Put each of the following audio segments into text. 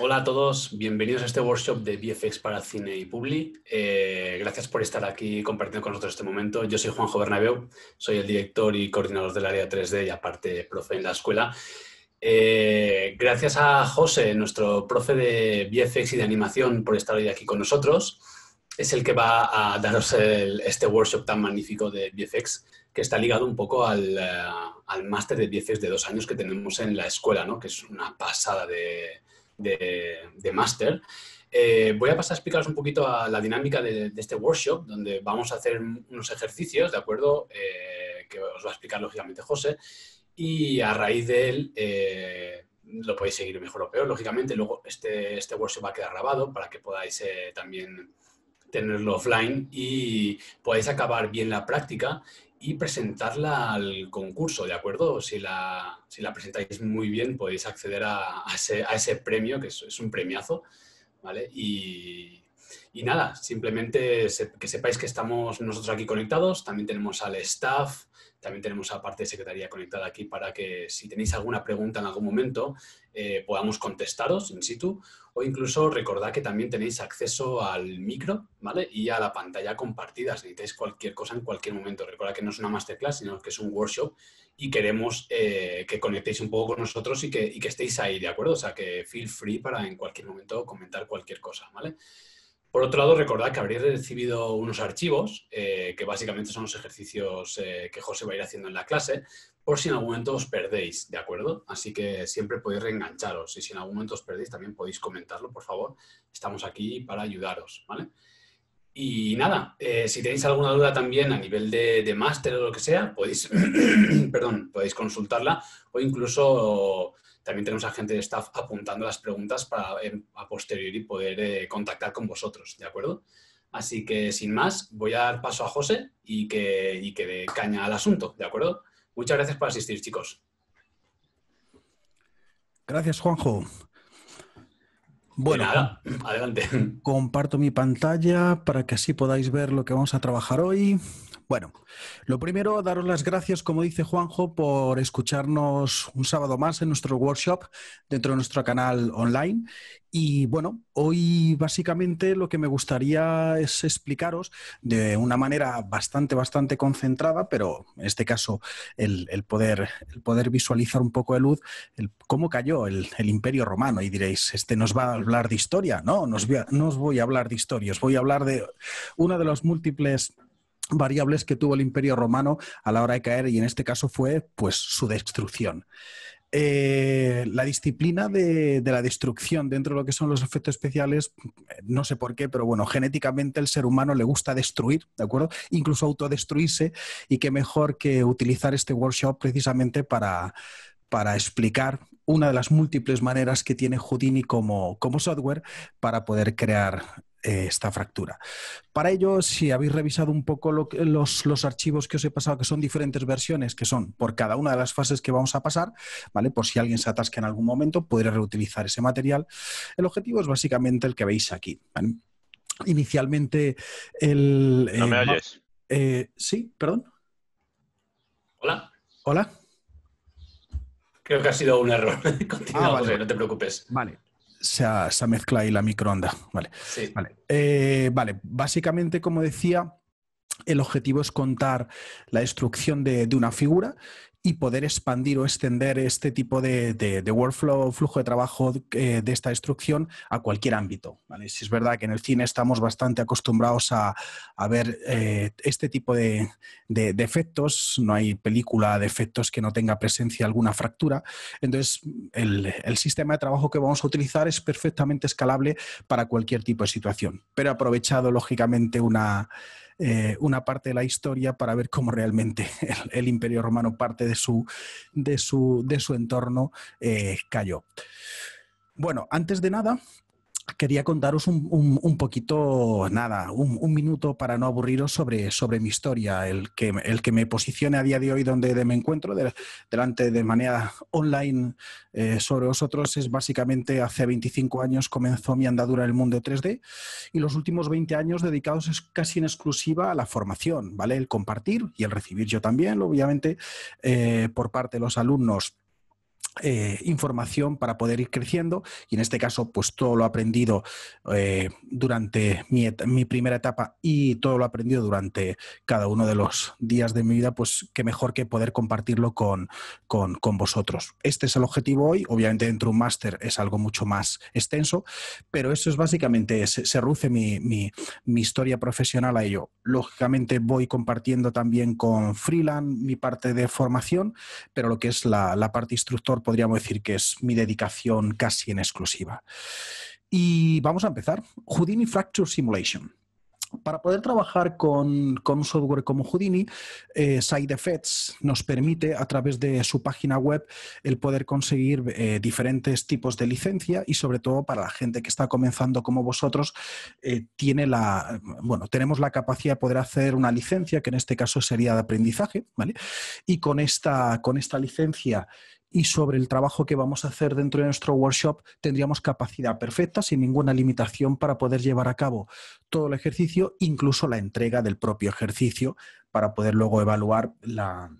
Hola a todos, bienvenidos a este workshop de VFX para Cine y Publi. Eh, gracias por estar aquí compartiendo con nosotros este momento. Yo soy Juanjo Bernabeu, soy el director y coordinador del área 3D y aparte profe en la escuela. Eh, gracias a José, nuestro profe de VFX y de animación, por estar hoy aquí con nosotros. Es el que va a daros este workshop tan magnífico de VFX, que está ligado un poco al, eh, máster de VFX de dos años que tenemos en la escuela, que es una pasada de de, de máster. Eh, voy a pasar a explicaros un poquito a la dinámica de, este workshop, donde vamos a hacer unos ejercicios, ¿de acuerdo? Eh, que os va a explicar lógicamente José. Y a raíz de él, eh, lo podéis seguir mejor o peor. Lógicamente, luego este, este workshop va a quedar grabado para que podáis también tenerlo offline y podáis acabar bien la práctica y presentarla al concurso, ¿de acuerdo? Si la, la presentáis muy bien, podéis acceder a, ese, premio, que es, un premiazo, ¿vale? Y, nada, simplemente que sepáis que estamos nosotros aquí conectados, también tenemos al staff, también tenemos a parte de secretaría conectada aquí para que si tenéis alguna pregunta en algún momento, eh, podamos contestaros in situ o incluso recordad que también tenéis acceso al micro ¿vale? y a la pantalla compartida. Si necesitáis cualquier cosa en cualquier momento, recordad que no es una masterclass, sino que es un workshop y queremos eh, que conectéis un poco con nosotros y que, y que estéis ahí, ¿de acuerdo? O sea, que feel free para en cualquier momento comentar cualquier cosa, ¿vale? Por otro lado, recordad que habréis recibido unos archivos, eh, que básicamente son los ejercicios eh, que José va a ir haciendo en la clase, por si en algún momento os perdéis, ¿de acuerdo? Así que siempre podéis reengancharos y si en algún momento os perdéis también podéis comentarlo, por favor. Estamos aquí para ayudaros, ¿vale? Y nada, eh, si tenéis alguna duda también a nivel de, de máster o lo que sea, podéis, perdón, podéis consultarla o incluso también tenemos a gente de staff apuntando las preguntas para eh, a posteriori poder eh, contactar con vosotros, ¿de acuerdo? Así que sin más, voy a dar paso a José y que, y caña al asunto, ¿de acuerdo? Muchas gracias por asistir, chicos. Gracias, Juanjo. Pues bueno, adelante. Comparto mi pantalla para que así podáis ver lo que vamos a trabajar hoy. Bueno, lo primero, daros las gracias, como dice Juanjo, por escucharnos un sábado más en nuestro workshop dentro de nuestro canal online. Y bueno, hoy básicamente lo que me gustaría es explicaros de una manera bastante, bastante concentrada, pero en este caso el, el poder, el poder visualizar un poco de luz, el, cómo cayó el, imperio romano. Y diréis, este nos va a hablar de historia. No, nos voy no os voy a hablar de historias. voy a hablar de uno de los múltiples variables que tuvo el Imperio Romano a la hora de caer y en este caso fue pues su destrucción. Eh, la disciplina de, la destrucción dentro de lo que son los efectos especiales, no sé por qué, pero bueno, genéticamente el ser humano le gusta destruir, ¿de acuerdo? Incluso autodestruirse y qué mejor que utilizar este workshop precisamente para, para explicar una de las múltiples maneras que tiene Houdini como, como software para poder crear eh, esta fractura. Para ello, si habéis revisado un poco los, archivos que os he pasado, que son diferentes versiones, que son por cada una de las fases que vamos a pasar, ¿vale? Por si alguien se atasca en algún momento, podré reutilizar ese material. El objetivo es básicamente el que veis aquí. Inicialmente, el. ¿No me eh, oyes? Eh, sí, perdón. Hola. Hola. Creo que ha sido un error. Ah, no te preocupes. Vale se ha, y ahí la microonda. Vale. Eh, vale. Básicamente, como decía, el objetivo es contar la destrucción de una figura y poder expandir o extender este tipo de, de, workflow, flujo de trabajo eh, de esta instrucción a cualquier ámbito. Si es verdad que en el cine estamos bastante acostumbrados a, ver eh, este tipo de, de, efectos, no hay película de efectos que no tenga presencia alguna fractura, entonces el, el sistema de trabajo que vamos a utilizar es perfectamente escalable para cualquier tipo de situación, pero aprovechado lógicamente una eh, una parte de la historia para ver cómo realmente el, imperio romano, parte de su, de su, de su entorno, eh, cayó. Bueno, antes de nada, quería contaros un, poquito, nada, un, minuto para no aburriros sobre, sobre mi historia, el que, el que me posicione a día de hoy donde me encuentro, delante de manera online eh, sobre vosotros, es básicamente hace 25 años comenzó mi andadura en el mundo 3D y los últimos 20 años dedicados es casi en exclusiva a la formación, ¿vale? El compartir y el recibir yo también, obviamente, eh, por parte de los alumnos eh, información para poder ir creciendo y en este caso pues todo lo aprendido eh, durante mi, primera etapa y todo lo aprendido durante cada uno de los días de mi vida pues qué mejor que poder compartirlo con, vosotros. Este es el objetivo hoy, obviamente dentro de un máster es algo mucho más extenso, pero eso es básicamente, se, reduce ruce mi, historia profesional a ello. Lógicamente voy compartiendo también con freelance mi parte de formación, pero lo que es la parte instructor podríamos decir que es mi dedicación casi en exclusiva. Y vamos a empezar. Houdini Fracture Simulation. Para poder trabajar con, un software como Houdini, eh, Side Effects nos permite a través de su página web el poder conseguir eh, diferentes tipos de licencia y sobre todo para la gente que está comenzando como vosotros, eh, tiene la, bueno, tenemos la capacidad de poder hacer una licencia que en este caso sería de aprendizaje, ¿vale? Y con esta, con esta licencia y sobre el trabajo que vamos a hacer dentro de nuestro workshop tendríamos capacidad perfecta, sin ninguna limitación, para poder llevar a cabo todo el ejercicio, incluso la entrega del propio ejercicio, para poder luego evaluar la,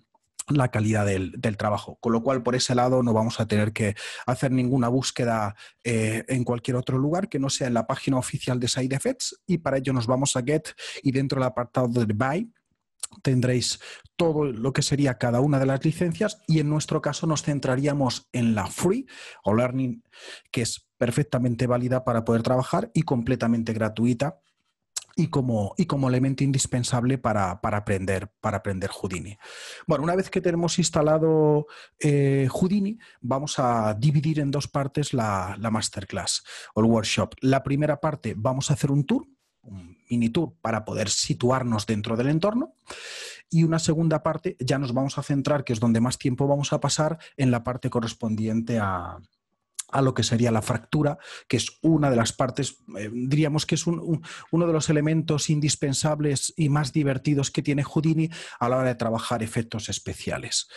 calidad del, trabajo. Con lo cual, por ese lado, no vamos a tener que hacer ninguna búsqueda eh, en cualquier otro lugar que no sea en la página oficial de Side Effects y para ello nos vamos a Get y dentro del apartado de Buy tendréis todo lo que sería cada una de las licencias y en nuestro caso nos centraríamos en la free o learning, que es perfectamente válida para poder trabajar y completamente gratuita y como, elemento indispensable para, para, aprender, para aprender Houdini. Bueno, una vez que tenemos instalado eh, Houdini, vamos a dividir en dos partes la, la masterclass o el workshop. La primera parte, vamos a hacer un tour un mini tour para poder situarnos dentro del entorno. Y una segunda parte ya nos vamos a centrar, que es donde más tiempo vamos a pasar, en la parte correspondiente a, a lo que sería la fractura, que es una de las partes, eh, diríamos que es uno de los elementos indispensables y más divertidos que tiene Houdini a la hora de trabajar efectos especiales.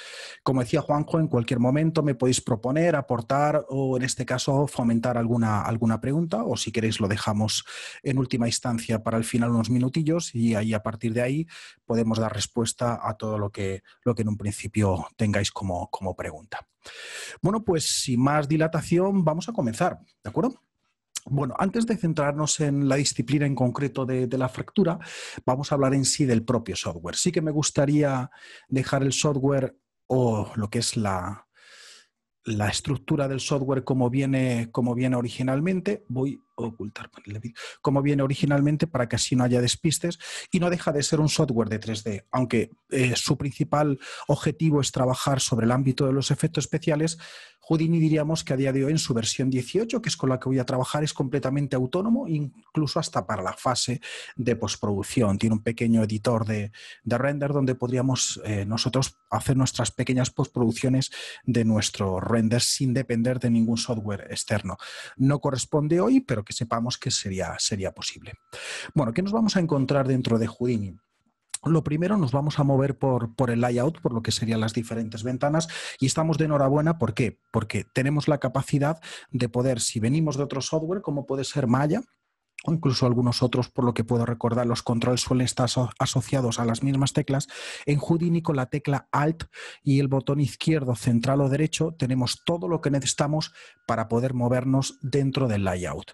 Como decía Juanjo, en cualquier momento me podéis proponer, aportar o en este caso fomentar alguna, alguna pregunta o si queréis lo dejamos en última instancia para el final unos minutillos y ahí a partir de ahí podemos dar respuesta a todo lo que, lo que en un principio tengáis como pregunta. Bueno, pues sin más dilatación, vamos a comenzar, ¿de acuerdo? Bueno, antes de centrarnos en la disciplina en concreto de, la fractura, vamos a hablar en sí del propio software. Sí que me gustaría dejar el software o lo que es la, la estructura del software como viene, como viene originalmente. Voy ocultar como viene originalmente para que así no haya despistes y no deja de ser un software de 3D, aunque eh, su principal objetivo es trabajar sobre el ámbito de los efectos especiales, Houdini diríamos que a día de hoy en su versión 18, que es con la que voy a trabajar, es completamente autónomo, incluso hasta para la fase de postproducción. Tiene un pequeño editor de, render donde podríamos eh, nosotros hacer nuestras pequeñas postproducciones de nuestro render sin depender de ningún software externo. No corresponde hoy, pero que sepamos que sería, sería posible. Bueno, ¿qué nos vamos a encontrar dentro de Houdini? Lo primero, nos vamos a mover por, por, el layout, por lo que serían las diferentes ventanas, y estamos de enhorabuena. ¿Por qué? Porque tenemos la capacidad de poder, si venimos de otro software, como puede ser Maya, o incluso algunos otros, por lo que puedo recordar, los controles suelen estar asociados a las mismas teclas. En Houdini con la tecla Alt y el botón izquierdo, central o derecho tenemos todo lo que necesitamos para poder movernos dentro del layout.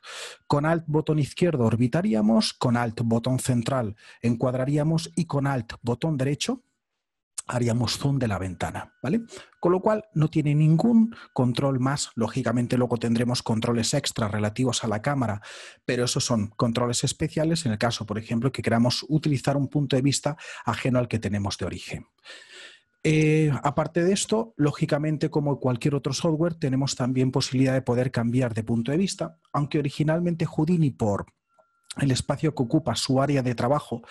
Con Alt botón izquierdo orbitaríamos, con Alt botón central encuadraríamos y con Alt botón derecho haríamos zoom de la ventana, ¿vale? Con lo cual no tiene ningún control más, lógicamente luego tendremos controles extra relativos a la cámara, pero esos son controles especiales en el caso, por ejemplo, que queramos utilizar un punto de vista ajeno al que tenemos de origen. Eh, aparte de esto, lógicamente, como cualquier otro software, tenemos también posibilidad de poder cambiar de punto de vista, aunque originalmente Houdini por el espacio que ocupa su área de trabajo,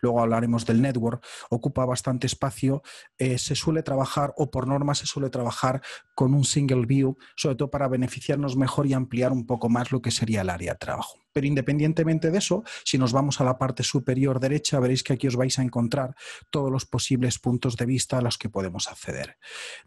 luego hablaremos del network, ocupa bastante espacio, eh, se suele trabajar o por norma se suele trabajar con un single view, sobre todo para beneficiarnos mejor y ampliar un poco más lo que sería el área de trabajo. Pero independientemente de eso, si nos vamos a la parte superior derecha, veréis que aquí os vais a encontrar todos los posibles puntos de vista a los que podemos acceder.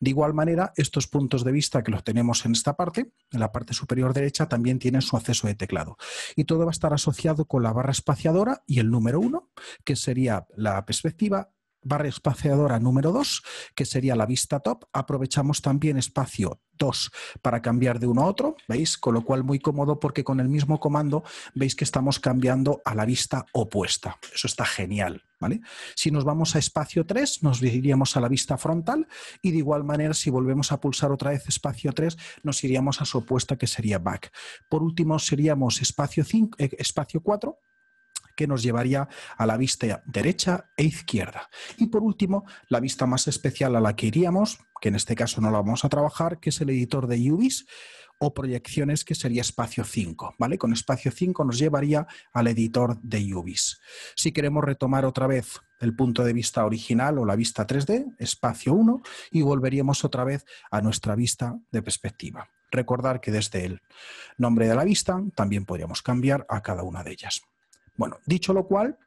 De igual manera, estos puntos de vista que los tenemos en esta parte, en la parte superior derecha, también tienen su acceso de teclado. Y todo va a estar asociado con la barra espaciadora y el número 1, que sería la perspectiva, barra espaciadora número 2, que sería la vista top. Aprovechamos también espacio 2 para cambiar de uno a otro, ¿veis? Con lo cual muy cómodo porque con el mismo comando veis que estamos cambiando a la vista opuesta. Eso está genial, ¿vale? Si nos vamos a espacio 3, nos iríamos a la vista frontal y de igual manera si volvemos a pulsar otra vez espacio 3, nos iríamos a su opuesta que sería back. Por último seríamos espacio, eh, espacio 4, que nos llevaría a la vista derecha e izquierda. Y por último, la vista más especial a la que iríamos, que en este caso no la vamos a trabajar, que es el editor de UBIS, o proyecciones que sería espacio 5, ¿vale? Con espacio 5 nos llevaría al editor de UBIS. Si queremos retomar otra vez el punto de vista original o la vista 3D, espacio 1, y volveríamos otra vez a nuestra vista de perspectiva. Recordar que desde el nombre de la vista también podríamos cambiar a cada una de ellas. Bueno, dicho lo cual,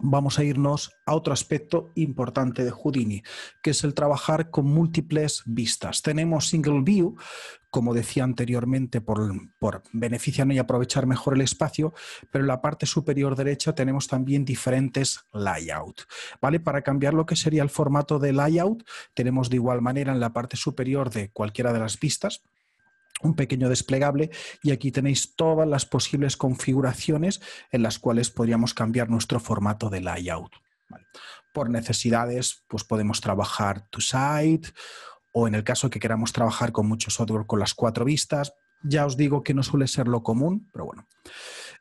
vamos a irnos a otro aspecto importante de Houdini, que es el trabajar con múltiples vistas. Tenemos single view, como decía anteriormente, por, beneficiarnos y aprovechar mejor el espacio, pero en la parte superior derecha tenemos también diferentes layout. ¿vale? Para cambiar lo que sería el formato de layout, tenemos de igual manera en la parte superior de cualquiera de las vistas, un pequeño desplegable y aquí tenéis todas las posibles configuraciones en las cuales podríamos cambiar nuestro formato de layout. Por necesidades, pues podemos trabajar to site o en el caso que queramos trabajar con mucho software con las cuatro vistas, ya os digo que no suele ser lo común, pero bueno.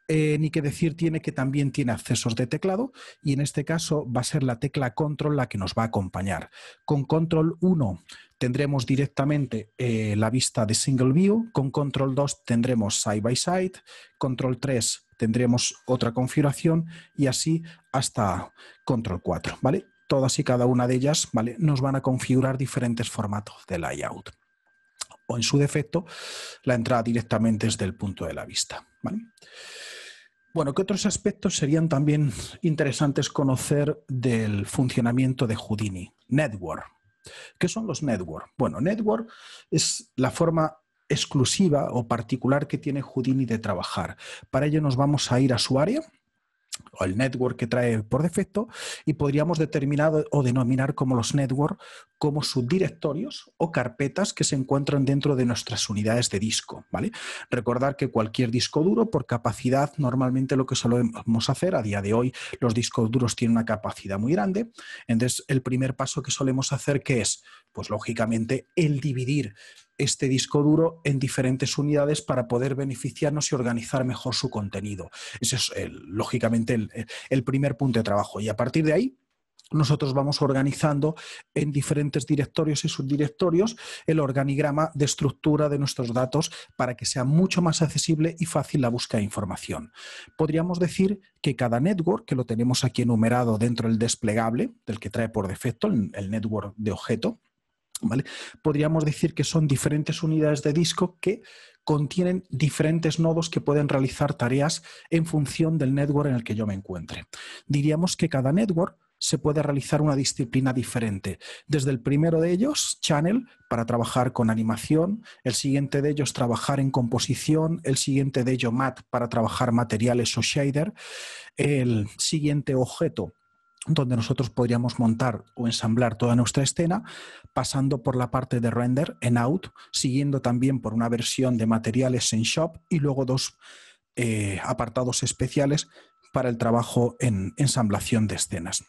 Eh, ni que decir tiene que también tiene accesos de teclado y en este caso va a ser la tecla control la que nos va a acompañar. Con control 1 tendremos directamente eh, la vista de single view, con control 2 tendremos side by side, control 3 tendremos otra configuración y así hasta control 4, ¿vale? Todas y cada una de ellas, ¿vale? Nos van a configurar diferentes formatos de layout. O en su defecto, la entrada directamente desde el punto de la vista, Bueno, ¿qué otros aspectos serían también interesantes conocer del funcionamiento de Houdini? Network, ¿Qué son los network? Bueno, network es la forma exclusiva o particular que tiene Houdini de trabajar. Para ello nos vamos a ir a su área o el network que trae por defecto y podríamos determinar o denominar como los network como subdirectorios o carpetas que se encuentran dentro de nuestras unidades de disco, ¿vale? Recordar que cualquier disco duro por capacidad, normalmente lo que solemos hacer a día de hoy, los discos duros tienen una capacidad muy grande, entonces el primer paso que solemos hacer que es pues lógicamente el dividir este disco duro en diferentes unidades para poder beneficiarnos y organizar mejor su contenido. Ese es, lógicamente, el primer punto de trabajo. Y a partir de ahí, nosotros vamos organizando en diferentes directorios y subdirectorios el organigrama de estructura de nuestros datos para que sea mucho más accesible y fácil la búsqueda de información. Podríamos decir que cada network, que lo tenemos aquí enumerado dentro del desplegable, del que trae por defecto el, network de objeto, Podríamos decir que son diferentes unidades de disco que contienen diferentes nodos que pueden realizar tareas en función del network en el que yo me encuentre. Diríamos que cada network se puede realizar una disciplina diferente. Desde el primero de ellos, channel, para trabajar con animación, el siguiente de ellos trabajar en composición, el siguiente de ellos, mat para trabajar materiales o shader, el siguiente objeto donde nosotros podríamos montar o ensamblar toda nuestra escena, pasando por la parte de render en out, siguiendo también por una versión de materiales en shop y luego dos eh, apartados especiales para el trabajo en ensamblación de escenas.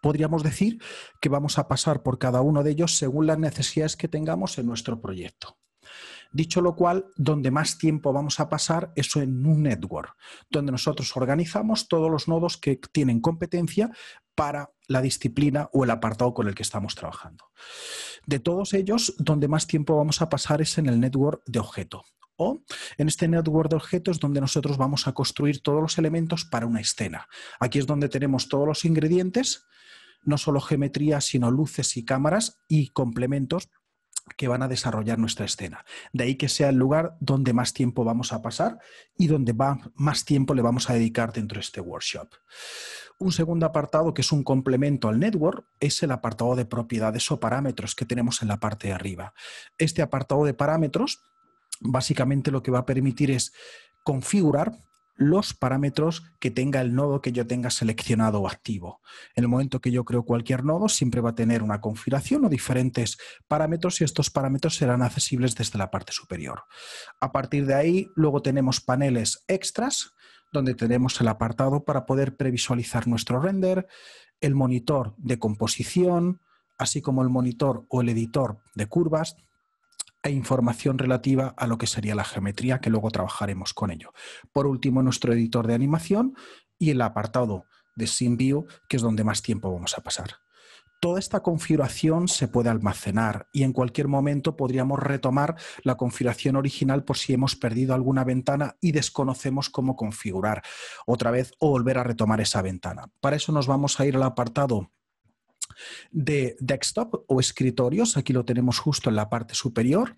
Podríamos decir que vamos a pasar por cada uno de ellos según las necesidades que tengamos en nuestro proyecto. Dicho lo cual, donde más tiempo vamos a pasar es en un network, donde nosotros organizamos todos los nodos que tienen competencia para la disciplina o el apartado con el que estamos trabajando. De todos ellos, donde más tiempo vamos a pasar es en el network de objeto. O en este network de objetos donde nosotros vamos a construir todos los elementos para una escena. Aquí es donde tenemos todos los ingredientes, no solo geometría, sino luces y cámaras y complementos que van a desarrollar nuestra escena. De ahí que sea el lugar donde más tiempo vamos a pasar y donde va, más tiempo le vamos a dedicar dentro de este workshop. Un segundo apartado que es un complemento al network es el apartado de propiedades o parámetros que tenemos en la parte de arriba. Este apartado de parámetros básicamente lo que va a permitir es configurar los parámetros que tenga el nodo que yo tenga seleccionado o activo. En el momento que yo creo cualquier nodo, siempre va a tener una configuración o diferentes parámetros y estos parámetros serán accesibles desde la parte superior. A partir de ahí, luego tenemos paneles extras donde tenemos el apartado para poder previsualizar nuestro render, el monitor de composición, así como el monitor o el editor de curvas, e información relativa a lo que sería la geometría, que luego trabajaremos con ello. Por último, nuestro editor de animación y el apartado de SimView, que es donde más tiempo vamos a pasar. Toda esta configuración se puede almacenar y en cualquier momento podríamos retomar la configuración original por si hemos perdido alguna ventana y desconocemos cómo configurar otra vez o volver a retomar esa ventana. Para eso nos vamos a ir al apartado de desktop o escritorios. Aquí lo tenemos justo en la parte superior,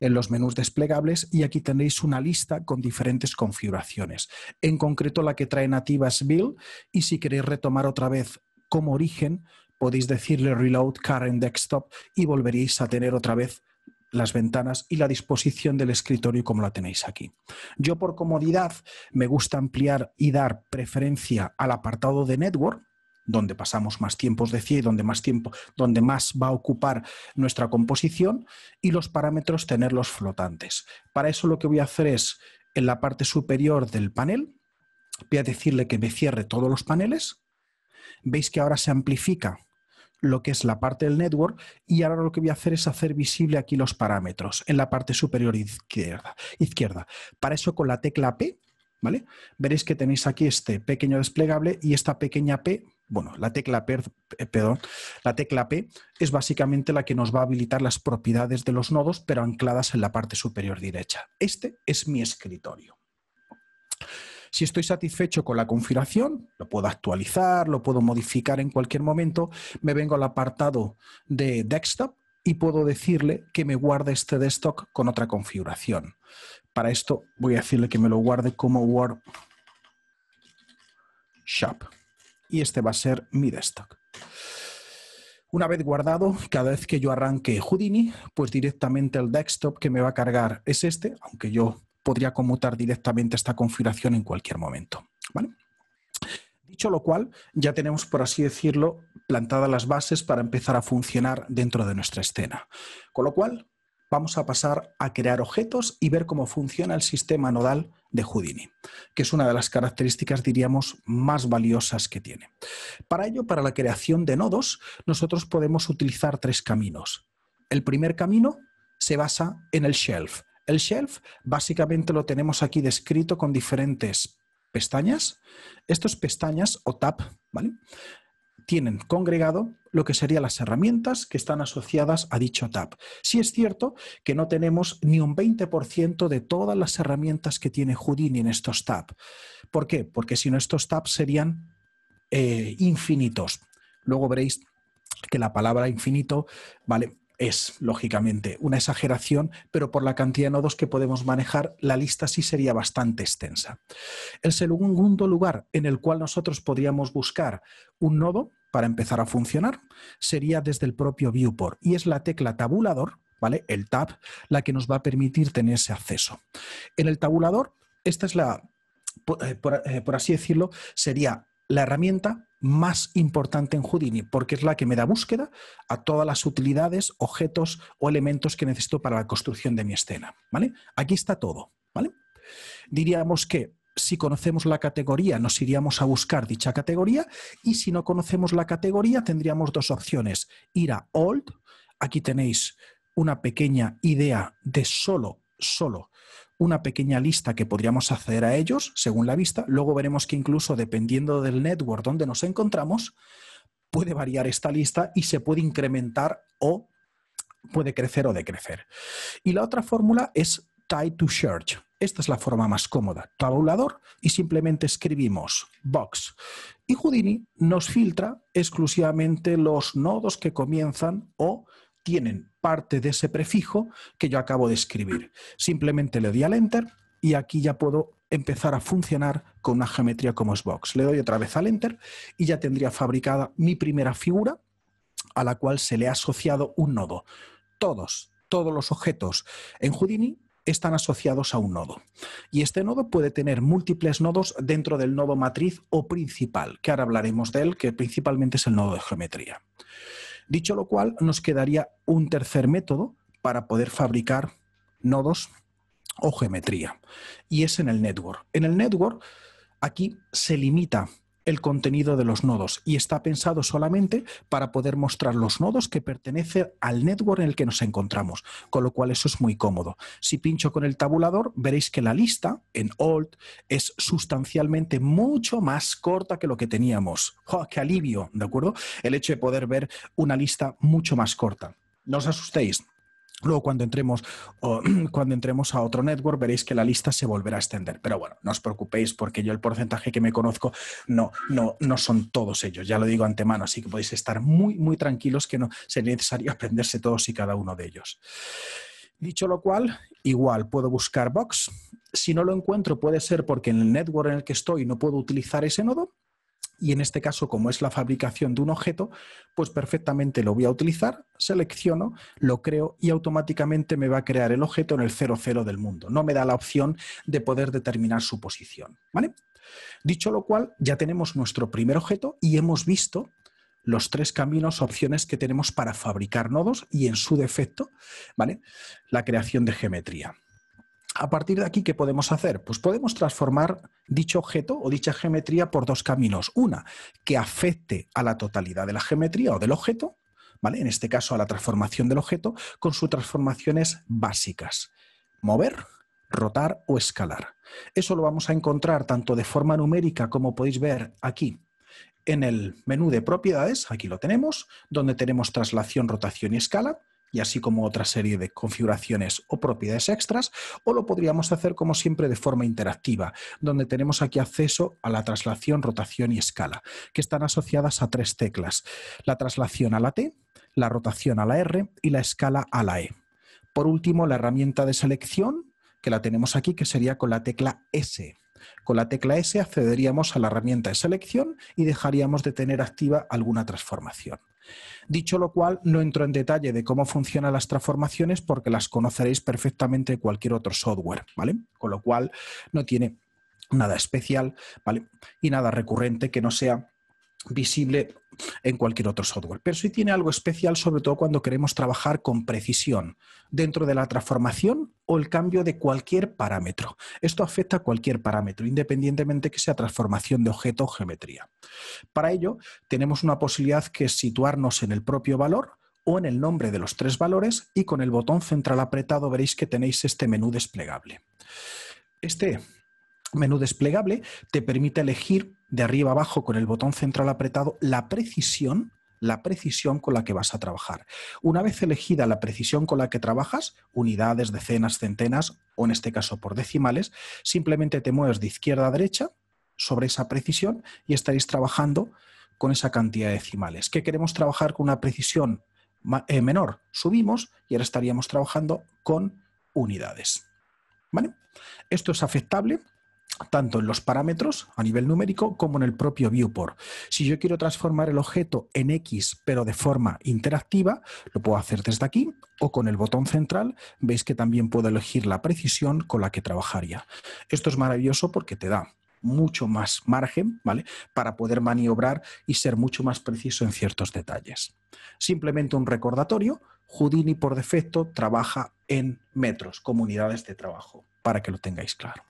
en los menús desplegables, y aquí tenéis una lista con diferentes configuraciones. En concreto, la que trae nativa build y si queréis retomar otra vez como origen, podéis decirle Reload Current Desktop y volveréis a tener otra vez las ventanas y la disposición del escritorio como la tenéis aquí. Yo por comodidad me gusta ampliar y dar preferencia al apartado de network donde pasamos más tiempos de CIE y donde más tiempo, donde más va a ocupar nuestra composición y los parámetros tenerlos flotantes. Para eso lo que voy a hacer es en la parte superior del panel, voy a decirle que me cierre todos los paneles. Veis que ahora se amplifica lo que es la parte del network y ahora lo que voy a hacer es hacer visible aquí los parámetros en la parte superior izquierda. izquierda. Para eso con la tecla P, ¿vale? Veréis que tenéis aquí este pequeño desplegable y esta pequeña P bueno, la tecla, P, eh, perdón, la tecla P es básicamente la que nos va a habilitar las propiedades de los nodos, pero ancladas en la parte superior derecha. Este es mi escritorio. Si estoy satisfecho con la configuración, lo puedo actualizar, lo puedo modificar en cualquier momento, me vengo al apartado de desktop y puedo decirle que me guarde este desktop con otra configuración. Para esto voy a decirle que me lo guarde como Word Shop y este va a ser mi desktop. Una vez guardado, cada vez que yo arranque Houdini, pues directamente el desktop que me va a cargar es este, aunque yo podría conmutar directamente esta configuración en cualquier momento. Dicho lo cual, ya tenemos, por así decirlo, plantadas las bases para empezar a funcionar dentro de nuestra escena. Con lo cual, vamos a pasar a crear objetos y ver cómo funciona el sistema nodal de Houdini, que es una de las características, diríamos, más valiosas que tiene. Para ello, para la creación de nodos, nosotros podemos utilizar tres caminos. El primer camino se basa en el shelf. El shelf básicamente lo tenemos aquí descrito con diferentes pestañas. Estos pestañas o tab, ¿vale? tienen congregado lo que serían las herramientas que están asociadas a dicho tab. Sí es cierto que no tenemos ni un 20% de todas las herramientas que tiene Houdini en estos tabs. ¿Por qué? Porque si no, estos tabs serían eh, infinitos. Luego veréis que la palabra infinito, ¿vale? es, lógicamente, una exageración, pero por la cantidad de nodos que podemos manejar, la lista sí sería bastante extensa. El segundo lugar en el cual nosotros podríamos buscar un nodo para empezar a funcionar sería desde el propio viewport y es la tecla tabulador, ¿vale? El tab, la que nos va a permitir tener ese acceso. En el tabulador, esta es la eh, por, eh, por, así decirlo, sería la herramienta más importante en Houdini, porque es la que me da búsqueda a todas las utilidades, objetos o elementos que necesito para la construcción de mi escena. ¿vale? Aquí está todo. ¿vale? Diríamos que si conocemos la categoría, nos iríamos a buscar dicha categoría y si no conocemos la categoría, tendríamos dos opciones. Ir a Old, aquí tenéis una pequeña idea de solo, solo una pequeña lista que podríamos acceder a ellos según la vista. Luego veremos que incluso dependiendo del network donde nos encontramos, puede variar esta lista y se puede incrementar o puede crecer o decrecer. Y la otra fórmula es tie to search. Esta es la forma más cómoda. Tabulador y simplemente escribimos box. Y Houdini nos filtra exclusivamente los nodos que comienzan o tienen parte de ese prefijo que yo acabo de escribir. Simplemente le doy al Enter y aquí ya puedo empezar a funcionar con una geometría como box Le doy otra vez al Enter y ya tendría fabricada mi primera figura a la cual se le ha asociado un nodo. Todos, todos los objetos en Houdini están asociados a un nodo. Y este nodo puede tener múltiples nodos dentro del nodo matriz o principal, que ahora hablaremos de él, que principalmente es el nodo de geometría. Dicho lo cual, nos quedaría un tercer método para poder fabricar nodos o geometría, y es en el network. En el network, aquí se limita el contenido de los nodos y está pensado solamente para poder mostrar los nodos que pertenecen al network en el que nos encontramos, con lo cual eso es muy cómodo. Si pincho con el tabulador, veréis que la lista en Alt es sustancialmente mucho más corta que lo que teníamos. ¡Qué alivio! ¿De acuerdo? El hecho de poder ver una lista mucho más corta. No os asustéis, Luego, cuando entremos, cuando entremos a otro network, veréis que la lista se volverá a extender. Pero bueno, no os preocupéis, porque yo el porcentaje que me conozco no, no, no son todos ellos. Ya lo digo antemano, así que podéis estar muy, muy tranquilos que no sería necesario aprenderse todos y cada uno de ellos. Dicho lo cual, igual puedo buscar box. Si no lo encuentro, puede ser porque en el network en el que estoy no puedo utilizar ese nodo y en este caso, como es la fabricación de un objeto, pues perfectamente lo voy a utilizar, selecciono, lo creo y automáticamente me va a crear el objeto en el 00 del mundo. No me da la opción de poder determinar su posición. ¿vale? Dicho lo cual, ya tenemos nuestro primer objeto y hemos visto los tres caminos, opciones que tenemos para fabricar nodos y en su defecto, ¿vale? La creación de geometría. A partir de aquí, ¿qué podemos hacer? Pues podemos transformar dicho objeto o dicha geometría por dos caminos. Una, que afecte a la totalidad de la geometría o del objeto, ¿vale? En este caso, a la transformación del objeto, con sus transformaciones básicas. Mover, rotar o escalar. Eso lo vamos a encontrar tanto de forma numérica como podéis ver aquí en el menú de propiedades, aquí lo tenemos, donde tenemos traslación, rotación y escala y así como otra serie de configuraciones o propiedades extras, o lo podríamos hacer como siempre de forma interactiva, donde tenemos aquí acceso a la traslación, rotación y escala, que están asociadas a tres teclas, la traslación a la T, la rotación a la R y la escala a la E. Por último, la herramienta de selección, que la tenemos aquí, que sería con la tecla S. Con la tecla S accederíamos a la herramienta de selección y dejaríamos de tener activa alguna transformación. Dicho lo cual, no entro en detalle de cómo funcionan las transformaciones porque las conoceréis perfectamente cualquier otro software, ¿vale? Con lo cual, no tiene nada especial, ¿vale? Y nada recurrente que no sea visible en cualquier otro software. Pero sí tiene algo especial, sobre todo cuando queremos trabajar con precisión dentro de la transformación o el cambio de cualquier parámetro. Esto afecta a cualquier parámetro, independientemente que sea transformación de objeto o geometría. Para ello, tenemos una posibilidad que es situarnos en el propio valor o en el nombre de los tres valores y con el botón central apretado veréis que tenéis este menú desplegable. Este menú desplegable te permite elegir de arriba a abajo con el botón central apretado la precisión la precisión con la que vas a trabajar. Una vez elegida la precisión con la que trabajas, unidades, decenas, centenas o en este caso por decimales, simplemente te mueves de izquierda a derecha sobre esa precisión y estaréis trabajando con esa cantidad de decimales. ¿Qué queremos trabajar con una precisión eh, menor? Subimos y ahora estaríamos trabajando con unidades. ¿Vale? Esto es afectable tanto en los parámetros a nivel numérico como en el propio viewport. Si yo quiero transformar el objeto en X, pero de forma interactiva, lo puedo hacer desde aquí o con el botón central. Veis que también puedo elegir la precisión con la que trabajaría. Esto es maravilloso porque te da mucho más margen, ¿vale? Para poder maniobrar y ser mucho más preciso en ciertos detalles. Simplemente un recordatorio, Houdini por defecto trabaja en metros, comunidades de trabajo, para que lo tengáis claro.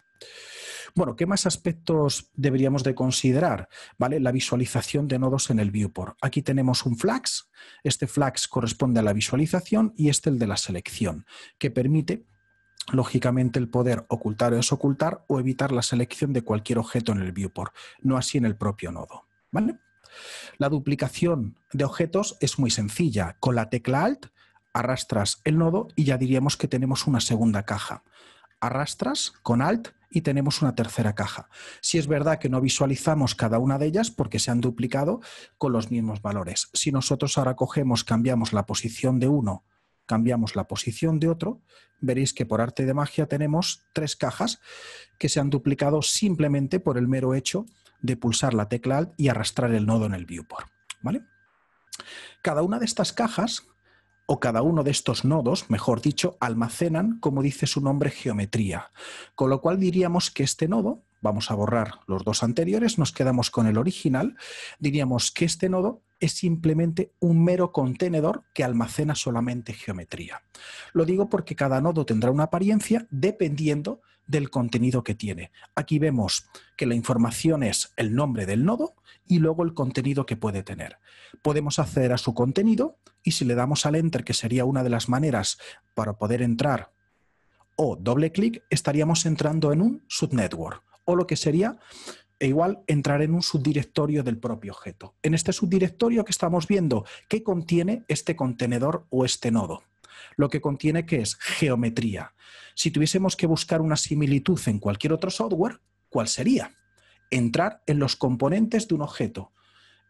Bueno, ¿qué más aspectos deberíamos de considerar? ¿Vale? La visualización de nodos en el viewport. Aquí tenemos un flags, este flags corresponde a la visualización y este el de la selección, que permite lógicamente el poder ocultar o desocultar o evitar la selección de cualquier objeto en el viewport, no así en el propio nodo. ¿Vale? La duplicación de objetos es muy sencilla. Con la tecla Alt arrastras el nodo y ya diríamos que tenemos una segunda caja. Arrastras con Alt y tenemos una tercera caja. Si es verdad que no visualizamos cada una de ellas porque se han duplicado con los mismos valores. Si nosotros ahora cogemos, cambiamos la posición de uno, cambiamos la posición de otro, veréis que por arte de magia tenemos tres cajas que se han duplicado simplemente por el mero hecho de pulsar la tecla Alt y arrastrar el nodo en el viewport. ¿vale? Cada una de estas cajas o cada uno de estos nodos, mejor dicho, almacenan, como dice su nombre, geometría. Con lo cual diríamos que este nodo, vamos a borrar los dos anteriores, nos quedamos con el original, diríamos que este nodo es simplemente un mero contenedor que almacena solamente geometría. Lo digo porque cada nodo tendrá una apariencia dependiendo del contenido que tiene. Aquí vemos que la información es el nombre del nodo y luego el contenido que puede tener. Podemos acceder a su contenido y si le damos al enter, que sería una de las maneras para poder entrar, o doble clic, estaríamos entrando en un subnetwork o lo que sería e igual entrar en un subdirectorio del propio objeto. En este subdirectorio que estamos viendo, ¿qué contiene este contenedor o este nodo? lo que contiene que es geometría. Si tuviésemos que buscar una similitud en cualquier otro software, ¿cuál sería? Entrar en los componentes de un objeto.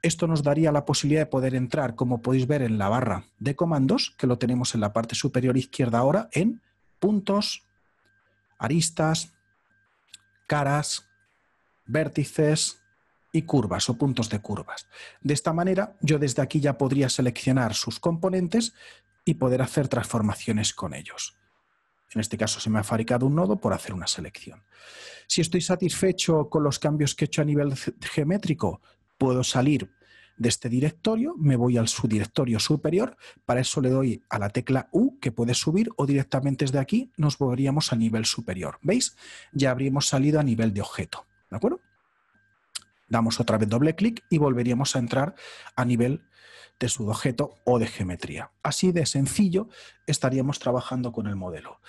Esto nos daría la posibilidad de poder entrar, como podéis ver en la barra de comandos, que lo tenemos en la parte superior izquierda ahora, en puntos, aristas, caras, vértices y curvas o puntos de curvas. De esta manera, yo desde aquí ya podría seleccionar sus componentes y poder hacer transformaciones con ellos. En este caso se me ha fabricado un nodo por hacer una selección. Si estoy satisfecho con los cambios que he hecho a nivel geométrico, puedo salir de este directorio, me voy al subdirectorio superior, para eso le doy a la tecla U que puede subir o directamente desde aquí nos volveríamos a nivel superior. ¿Veis? Ya habríamos salido a nivel de objeto. ¿De acuerdo? Damos otra vez doble clic y volveríamos a entrar a nivel de objeto o de geometría. Así de sencillo estaríamos trabajando con el modelo.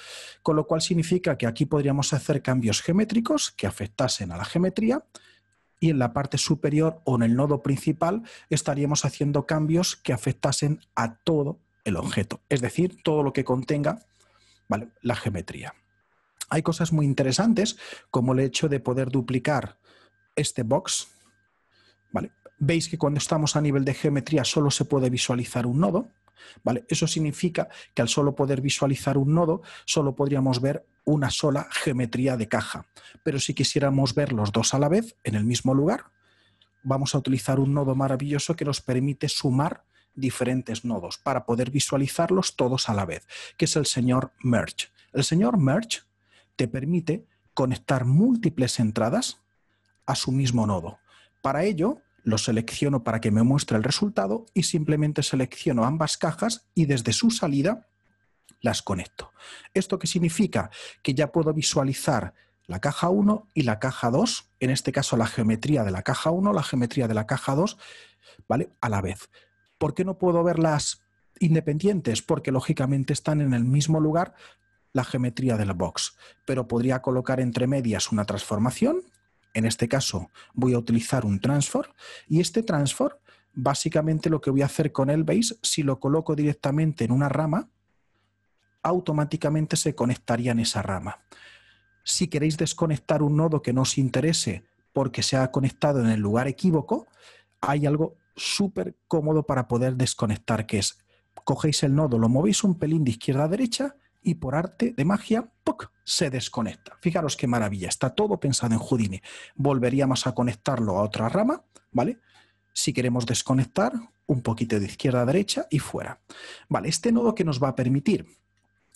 Con lo cual significa que aquí podríamos hacer cambios geométricos que afectasen a la geometría y en la parte superior o en el nodo principal estaríamos haciendo cambios que afectasen a todo el objeto, es decir, todo lo que contenga la geometría. Hay cosas muy interesantes como el hecho de poder duplicar este box, ¿vale? veis que cuando estamos a nivel de geometría solo se puede visualizar un nodo. ¿vale? Eso significa que al solo poder visualizar un nodo, solo podríamos ver una sola geometría de caja. Pero si quisiéramos ver los dos a la vez, en el mismo lugar, vamos a utilizar un nodo maravilloso que nos permite sumar diferentes nodos para poder visualizarlos todos a la vez, que es el señor merge. El señor merge te permite conectar múltiples entradas a su mismo nodo. Para ello, lo selecciono para que me muestre el resultado y simplemente selecciono ambas cajas y desde su salida las conecto. ¿Esto qué significa? Que ya puedo visualizar la caja 1 y la caja 2, en este caso la geometría de la caja 1, la geometría de la caja 2, ¿vale? A la vez. ¿Por qué no puedo verlas independientes? Porque lógicamente están en el mismo lugar la geometría de la box, pero podría colocar entre medias una transformación en este caso voy a utilizar un transform y este transform básicamente lo que voy a hacer con él, veis, si lo coloco directamente en una rama, automáticamente se conectaría en esa rama. Si queréis desconectar un nodo que no os interese porque se ha conectado en el lugar equívoco, hay algo súper cómodo para poder desconectar, que es cogéis el nodo, lo movéis un pelín de izquierda a derecha y por arte de magia, ¡puc! se desconecta. Fijaros qué maravilla, está todo pensado en Houdini. Volveríamos a conectarlo a otra rama, ¿vale? Si queremos desconectar, un poquito de izquierda a derecha y fuera. Vale, este nodo que nos va a permitir,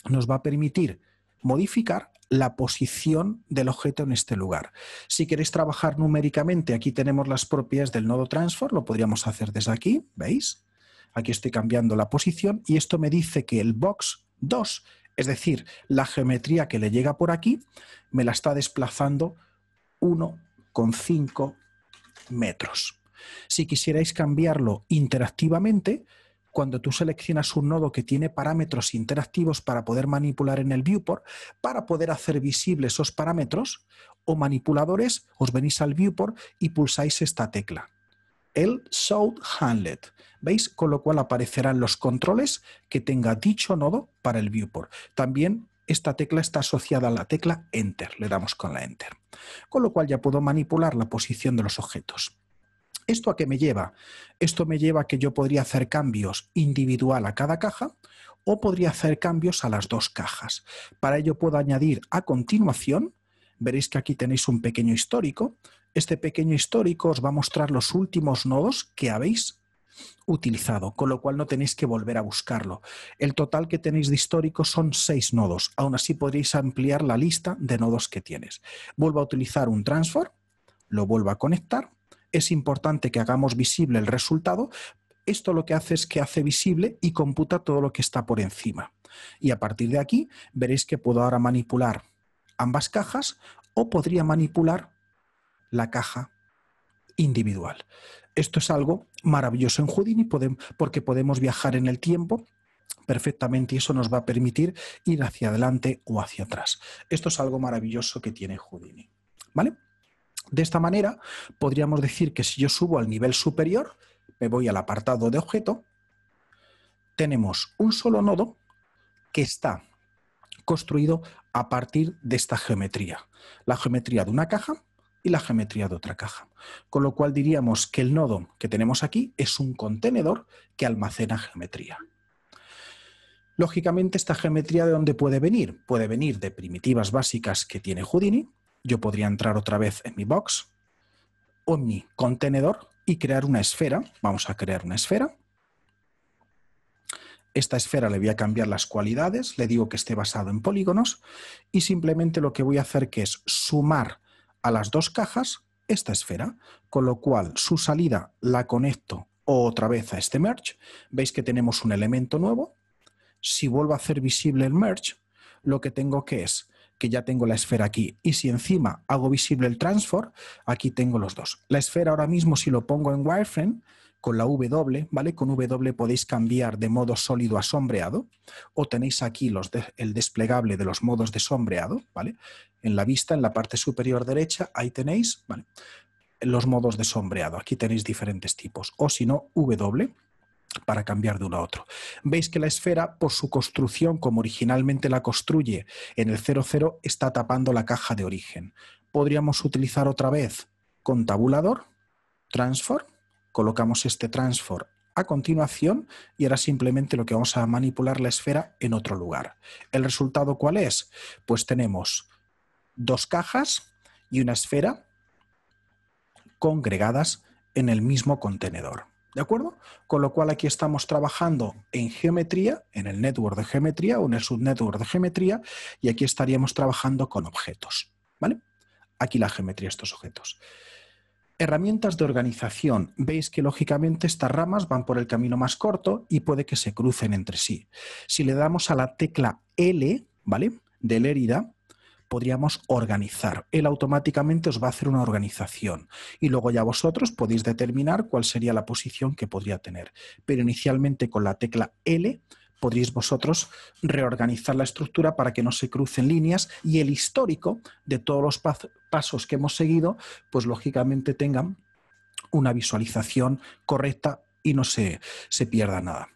nos va a permitir modificar la posición del objeto en este lugar. Si queréis trabajar numéricamente, aquí tenemos las propiedades del nodo transform, lo podríamos hacer desde aquí, ¿veis? Aquí estoy cambiando la posición y esto me dice que el box 2 es decir, la geometría que le llega por aquí me la está desplazando 1,5 metros. Si quisierais cambiarlo interactivamente, cuando tú seleccionas un nodo que tiene parámetros interactivos para poder manipular en el viewport, para poder hacer visibles esos parámetros o manipuladores, os venís al viewport y pulsáis esta tecla el South Handlet. ¿Veis? Con lo cual aparecerán los controles que tenga dicho nodo para el viewport. También esta tecla está asociada a la tecla Enter. Le damos con la Enter. Con lo cual ya puedo manipular la posición de los objetos. ¿Esto a qué me lleva? Esto me lleva a que yo podría hacer cambios individual a cada caja o podría hacer cambios a las dos cajas. Para ello puedo añadir a continuación veréis que aquí tenéis un pequeño histórico. Este pequeño histórico os va a mostrar los últimos nodos que habéis utilizado, con lo cual no tenéis que volver a buscarlo. El total que tenéis de histórico son seis nodos. Aún así podréis ampliar la lista de nodos que tienes. Vuelvo a utilizar un transform, lo vuelvo a conectar. Es importante que hagamos visible el resultado. Esto lo que hace es que hace visible y computa todo lo que está por encima. Y a partir de aquí veréis que puedo ahora manipular ambas cajas o podría manipular la caja individual. Esto es algo maravilloso en Houdini porque podemos viajar en el tiempo perfectamente y eso nos va a permitir ir hacia adelante o hacia atrás. Esto es algo maravilloso que tiene Houdini. ¿Vale? De esta manera, podríamos decir que si yo subo al nivel superior, me voy al apartado de objeto, tenemos un solo nodo que está construido a partir de esta geometría, la geometría de una caja y la geometría de otra caja. Con lo cual diríamos que el nodo que tenemos aquí es un contenedor que almacena geometría. Lógicamente, esta geometría de dónde puede venir? Puede venir de primitivas básicas que tiene Houdini. Yo podría entrar otra vez en mi box o en mi contenedor y crear una esfera. Vamos a crear una esfera esta esfera le voy a cambiar las cualidades, le digo que esté basado en polígonos y simplemente lo que voy a hacer que es sumar a las dos cajas esta esfera, con lo cual su salida la conecto otra vez a este merge. Veis que tenemos un elemento nuevo. Si vuelvo a hacer visible el merge, lo que tengo que es que ya tengo la esfera aquí. Y si encima hago visible el transform, aquí tengo los dos. La esfera ahora mismo, si lo pongo en wireframe, con la W, ¿vale? Con W podéis cambiar de modo sólido a sombreado o tenéis aquí los el desplegable de los modos de sombreado, ¿vale? En la vista, en la parte superior derecha, ahí tenéis, ¿vale? Los modos de sombreado. Aquí tenéis diferentes tipos. O si no, W, para cambiar de uno a otro. Veis que la esfera, por su construcción, como originalmente la construye en el 00, está tapando la caja de origen. Podríamos utilizar otra vez con tabulador, transform, colocamos este transform a continuación y ahora simplemente lo que vamos a manipular la esfera en otro lugar. ¿El resultado cuál es? Pues tenemos dos cajas y una esfera congregadas en el mismo contenedor. ¿De acuerdo? Con lo cual aquí estamos trabajando en geometría, en el network de geometría o en el subnetwork de geometría, y aquí estaríamos trabajando con objetos. ¿Vale? Aquí la geometría estos objetos. Herramientas de organización. Veis que lógicamente estas ramas van por el camino más corto y puede que se crucen entre sí. Si le damos a la tecla L, ¿vale? De Lérida, podríamos organizar. Él automáticamente os va a hacer una organización y luego ya vosotros podéis determinar cuál sería la posición que podría tener. Pero inicialmente con la tecla L podríais vosotros reorganizar la estructura para que no se crucen líneas y el histórico de todos los pasos que hemos seguido, pues lógicamente tengan una visualización correcta y no se, pierda nada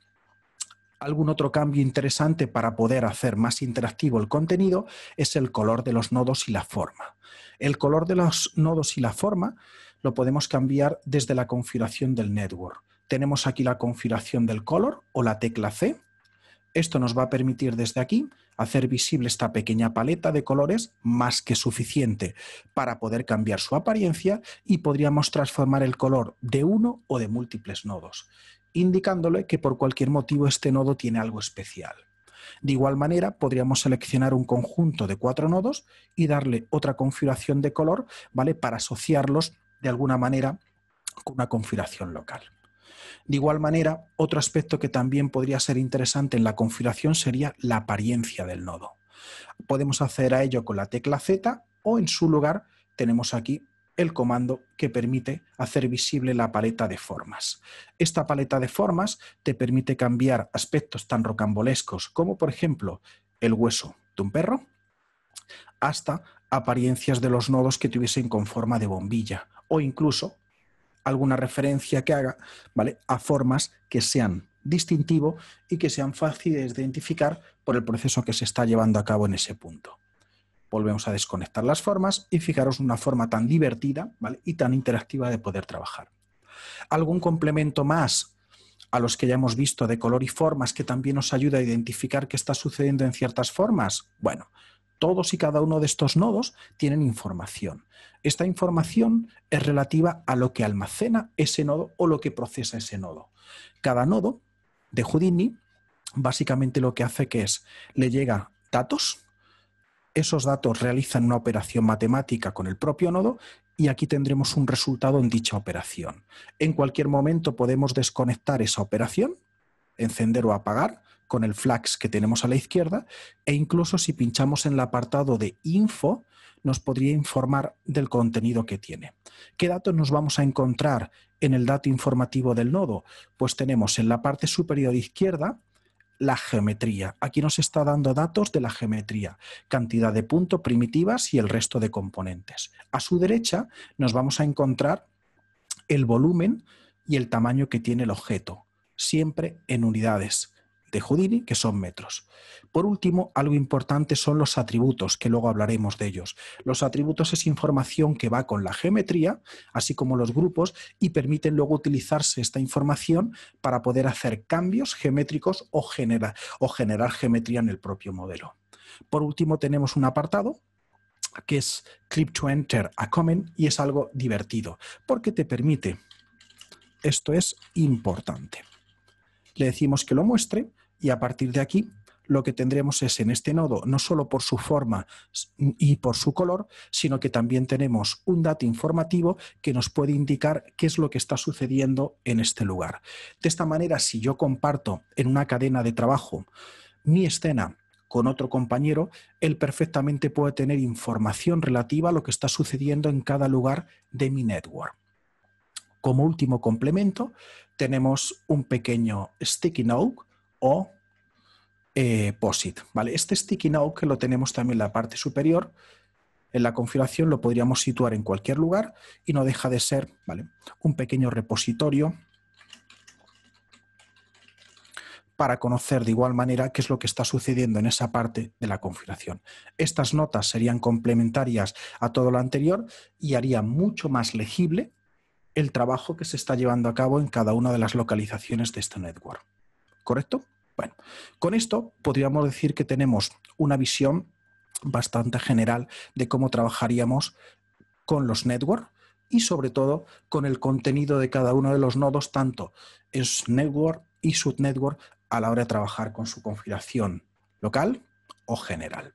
algún otro cambio interesante para poder hacer más interactivo el contenido es el color de los nodos y la forma. El color de los nodos y la forma lo podemos cambiar desde la configuración del network. Tenemos aquí la configuración del color o la tecla C esto nos va a permitir desde aquí hacer visible esta pequeña paleta de colores más que suficiente para poder cambiar su apariencia y podríamos transformar el color de uno o de múltiples nodos, indicándole que por cualquier motivo este nodo tiene algo especial. De igual manera, podríamos seleccionar un conjunto de cuatro nodos y darle otra configuración de color, ¿vale? Para asociarlos de alguna manera con una configuración local. De igual manera, otro aspecto que también podría ser interesante en la configuración sería la apariencia del nodo. Podemos hacer a ello con la tecla Z o en su lugar tenemos aquí el comando que permite hacer visible la paleta de formas. Esta paleta de formas te permite cambiar aspectos tan rocambolescos como, por ejemplo, el hueso de un perro, hasta apariencias de los nodos que tuviesen con forma de bombilla o incluso alguna referencia que haga, ¿vale? A formas que sean distintivo y que sean fáciles de identificar por el proceso que se está llevando a cabo en ese punto. Volvemos a desconectar las formas y fijaros una forma tan divertida ¿vale? y tan interactiva de poder trabajar. ¿Algún complemento más a los que ya hemos visto de color y formas que también nos ayuda a identificar qué está sucediendo en ciertas formas? Bueno, todos y cada uno de estos nodos tienen información. Esta información es relativa a lo que almacena ese nodo o lo que procesa ese nodo. Cada nodo de Houdini básicamente lo que hace que es, le llega datos, esos datos realizan una operación matemática con el propio nodo y aquí tendremos un resultado en dicha operación. En cualquier momento podemos desconectar esa operación, encender o apagar, con el flax que tenemos a la izquierda e incluso si pinchamos en el apartado de info nos podría informar del contenido que tiene. ¿Qué datos nos vamos a encontrar en el dato informativo del nodo? Pues tenemos en la parte superior izquierda la geometría. Aquí nos está dando datos de la geometría, cantidad de puntos primitivas y el resto de componentes. A su derecha nos vamos a encontrar el volumen y el tamaño que tiene el objeto, siempre en unidades de Houdini, que son metros. Por último, algo importante son los atributos, que luego hablaremos de ellos. Los atributos es información que va con la geometría, así como los grupos, y permiten luego utilizarse esta información para poder hacer cambios geométricos o, o generar geometría en el propio modelo. Por último, tenemos un apartado que es Clip to Enter a Comment y es algo divertido porque te permite, esto es importante, le decimos que lo muestre y a partir de aquí, lo que tendremos es en este nodo, no solo por su forma y por su color, sino que también tenemos un dato informativo que nos puede indicar qué es lo que está sucediendo en este lugar. De esta manera, si yo comparto en una cadena de trabajo mi escena con otro compañero, él perfectamente puede tener información relativa a lo que está sucediendo en cada lugar de mi network. Como último complemento, tenemos un pequeño sticky note o eh, POSIT. ¿vale? Este sticky note que lo tenemos también en la parte superior, en la configuración lo podríamos situar en cualquier lugar y no deja de ser ¿vale? un pequeño repositorio para conocer de igual manera qué es lo que está sucediendo en esa parte de la configuración. Estas notas serían complementarias a todo lo anterior y haría mucho más legible el trabajo que se está llevando a cabo en cada una de las localizaciones de este network. ¿correcto? Bueno, con esto podríamos decir que tenemos una visión bastante general de cómo trabajaríamos con los networks y sobre todo con el contenido de cada uno de los nodos, tanto en network y subnetwork a la hora de trabajar con su configuración local o general.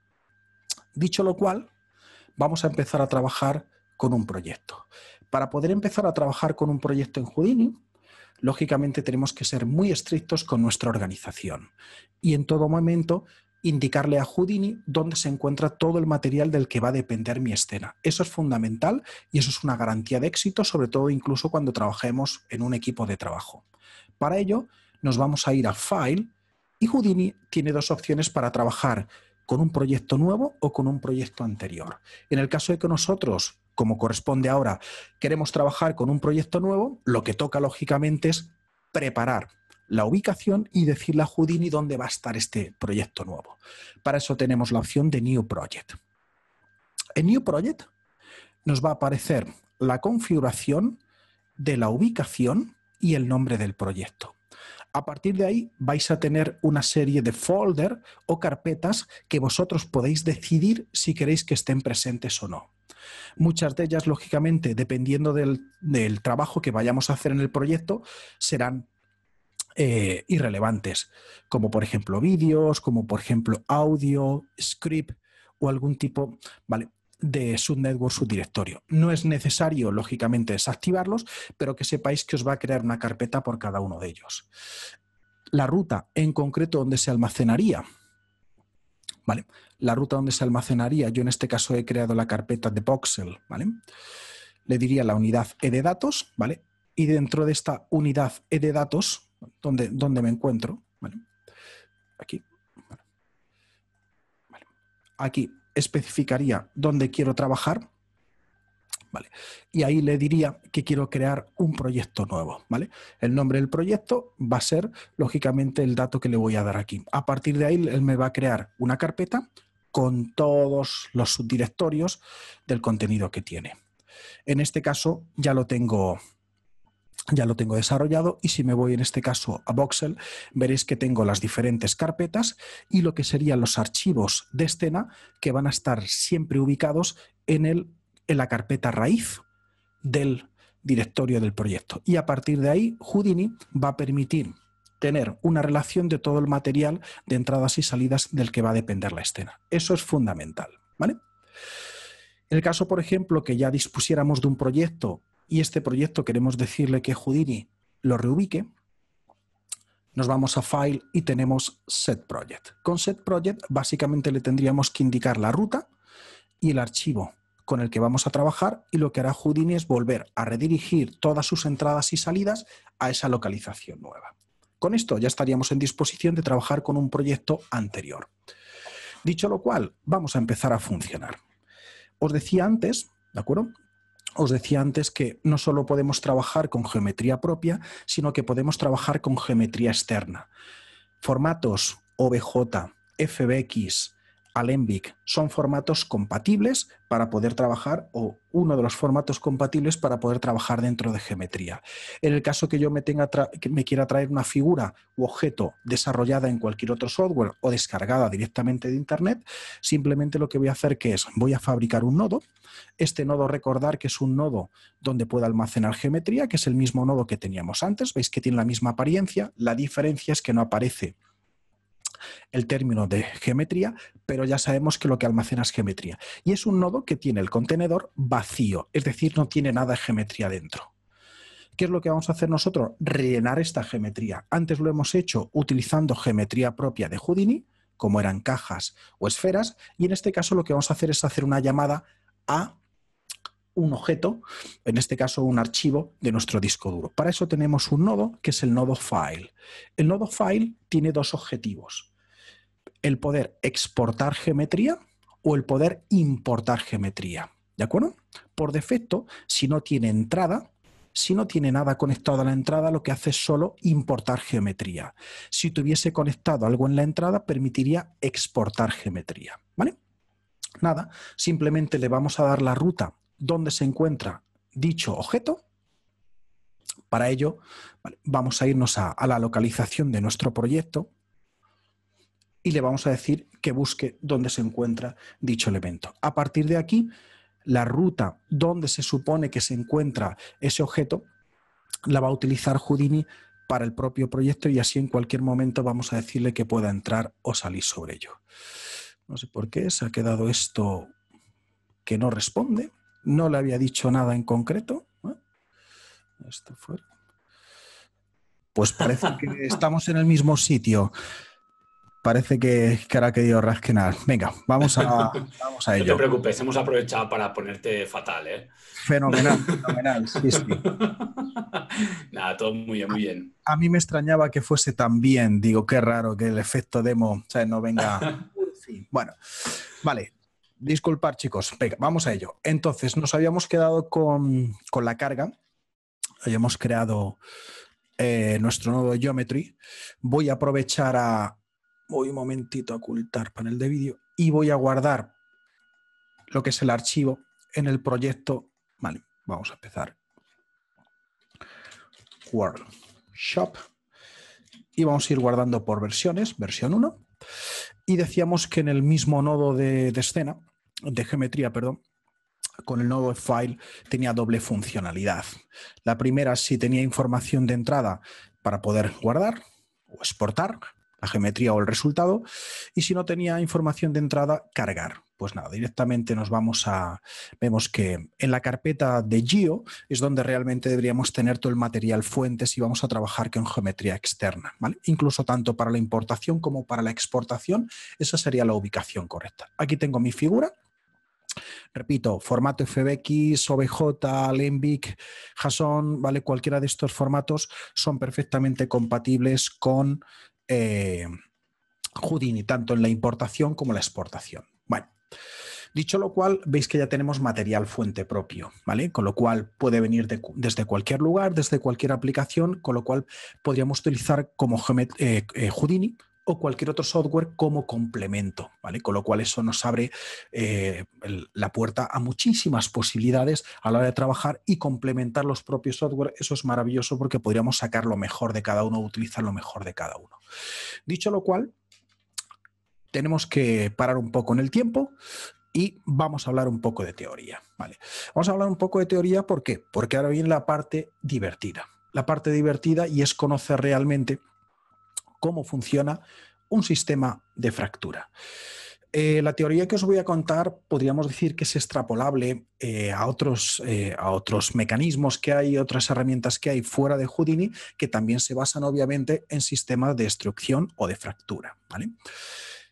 Dicho lo cual, vamos a empezar a trabajar con un proyecto. Para poder empezar a trabajar con un proyecto en Houdini, lógicamente tenemos que ser muy estrictos con nuestra organización y en todo momento indicarle a Houdini dónde se encuentra todo el material del que va a depender mi escena. Eso es fundamental y eso es una garantía de éxito, sobre todo incluso cuando trabajemos en un equipo de trabajo. Para ello, nos vamos a ir a File y Houdini tiene dos opciones para trabajar con un proyecto nuevo o con un proyecto anterior. En el caso de que nosotros como corresponde ahora, queremos trabajar con un proyecto nuevo, lo que toca lógicamente es preparar la ubicación y decirle a Houdini dónde va a estar este proyecto nuevo. Para eso tenemos la opción de New Project. En New Project nos va a aparecer la configuración de la ubicación y el nombre del proyecto. A partir de ahí vais a tener una serie de folder o carpetas que vosotros podéis decidir si queréis que estén presentes o no. Muchas de ellas, lógicamente, dependiendo del, trabajo que vayamos a hacer en el proyecto, serán eh, irrelevantes, como por ejemplo vídeos, como por ejemplo audio, script o algún tipo, ¿vale? de subnetwork subdirectorio. No es necesario, lógicamente, desactivarlos, pero que sepáis que os va a crear una carpeta por cada uno de ellos. La ruta en concreto donde se almacenaría. ¿Vale? La ruta donde se almacenaría, yo en este caso he creado la carpeta de voxel, ¿vale? Le diría la unidad E de datos, ¿vale? Y dentro de esta unidad E de datos, donde, donde me encuentro, ¿vale? Aquí. Aquí especificaría dónde quiero trabajar, ¿vale? Y ahí le diría que quiero crear un proyecto nuevo, ¿vale? El nombre del proyecto va a ser, lógicamente, el dato que le voy a dar aquí. A partir de ahí, él me va a crear una carpeta con todos los subdirectorios del contenido que tiene. En este caso, ya lo tengo ya lo tengo desarrollado y si me voy en este caso a Voxel, veréis que tengo las diferentes carpetas y lo que serían los archivos de escena que van a estar siempre ubicados en, el, en la carpeta raíz del directorio del proyecto. Y a partir de ahí, Houdini va a permitir tener una relación de todo el material de entradas y salidas del que va a depender la escena. Eso es fundamental, ¿vale? En el caso, por ejemplo, que ya dispusiéramos de un proyecto y este proyecto queremos decirle que Houdini lo reubique, nos vamos a File y tenemos Set Project. Con Set Project básicamente le tendríamos que indicar la ruta y el archivo con el que vamos a trabajar y lo que hará Houdini es volver a redirigir todas sus entradas y salidas a esa localización nueva. Con esto ya estaríamos en disposición de trabajar con un proyecto anterior. Dicho lo cual, vamos a empezar a funcionar. Os decía antes, ¿de acuerdo? os decía antes que no solo podemos trabajar con geometría propia, sino que podemos trabajar con geometría externa. Formatos OBJ, FBX, Alembic. Son formatos compatibles para poder trabajar o uno de los formatos compatibles para poder trabajar dentro de geometría. En el caso que yo me, tenga que me quiera traer una figura u objeto desarrollada en cualquier otro software o descargada directamente de Internet, simplemente lo que voy a hacer que es, voy a fabricar un nodo. Este nodo, recordar que es un nodo donde pueda almacenar geometría, que es el mismo nodo que teníamos antes. Veis que tiene la misma apariencia. La diferencia es que no aparece el término de geometría, pero ya sabemos que lo que almacena es geometría. Y es un nodo que tiene el contenedor vacío, es decir, no tiene nada de geometría dentro. ¿Qué es lo que vamos a hacer nosotros? Rellenar esta geometría. Antes lo hemos hecho utilizando geometría propia de Houdini, como eran cajas o esferas, y en este caso lo que vamos a hacer es hacer una llamada a un objeto, en este caso un archivo de nuestro disco duro. Para eso tenemos un nodo que es el nodo file. El nodo file tiene dos objetivos. El poder exportar geometría o el poder importar geometría. ¿De acuerdo? Por defecto, si no tiene entrada, si no tiene nada conectado a la entrada, lo que hace es solo importar geometría. Si tuviese conectado algo en la entrada, permitiría exportar geometría. ¿Vale? Nada, simplemente le vamos a dar la ruta dónde se encuentra dicho objeto. Para ello, vamos a irnos a, a la localización de nuestro proyecto y le vamos a decir que busque dónde se encuentra dicho elemento. A partir de aquí, la ruta donde se supone que se encuentra ese objeto la va a utilizar Houdini para el propio proyecto y así en cualquier momento vamos a decirle que pueda entrar o salir sobre ello. No sé por qué se ha quedado esto que no responde no le había dicho nada en concreto. Esto fue. Pues parece que estamos en el mismo sitio. Parece que, que ahora ha querido rasquenar. Venga, vamos a, vamos ello. No te preocupes, hemos aprovechado para ponerte fatal, ¿eh? Fenomenal, fenomenal, Nada, todo muy bien, muy bien. A, mí me extrañaba que fuese tan bien. Digo, qué raro que el efecto demo no venga. Bueno, vale. Disculpar, chicos. vamos a ello. Entonces, nos habíamos quedado con, la carga. Habíamos creado eh, nuestro nuevo Geometry. Voy a aprovechar a. Voy un momentito a ocultar panel de vídeo y voy a guardar lo que es el archivo en el proyecto. Vale, vamos a empezar. Shop Y vamos a ir guardando por versiones, versión 1. Y decíamos que en el mismo nodo de, escena, de geometría, perdón, con el nodo file tenía doble funcionalidad. La primera, si tenía información de entrada para poder guardar o exportar la geometría o el resultado, y si no tenía información de entrada, cargar. Pues nada, directamente nos vamos a, vemos que en la carpeta de Geo es donde realmente deberíamos tener todo el material fuentes y vamos a trabajar con geometría externa, ¿vale? Incluso tanto para la importación como para la exportación, esa sería la ubicación correcta. Aquí tengo mi figura, Repito, formato FBX, OBJ, Lembic, JSON, ¿vale? Cualquiera de estos formatos son perfectamente compatibles con eh, Houdini, tanto en la importación como en la exportación. Bueno, Dicho lo cual, veis que ya tenemos material fuente propio, ¿vale? Con lo cual puede venir desde cualquier lugar, desde cualquier aplicación, con lo cual podríamos utilizar como eh, eh, Houdini o cualquier otro software como complemento, ¿vale? Con lo cual eso nos abre eh, la puerta a muchísimas posibilidades a la hora de trabajar y complementar los propios software. Eso es maravilloso porque podríamos sacar lo mejor de cada uno, utilizar lo mejor de cada uno. Dicho lo cual, tenemos que parar un poco en el tiempo y vamos a hablar un poco de teoría. ¿vale? Vamos a hablar un poco de teoría, ¿por qué? Porque ahora viene la parte divertida. La parte divertida y es conocer realmente cómo funciona un sistema de fractura. Eh, la teoría que os voy a contar podríamos decir que es extrapolable eh, a, otros, eh, a, otros, mecanismos que hay, otras herramientas que hay fuera de Houdini, que también se basan obviamente en sistemas de destrucción o de fractura. ¿vale?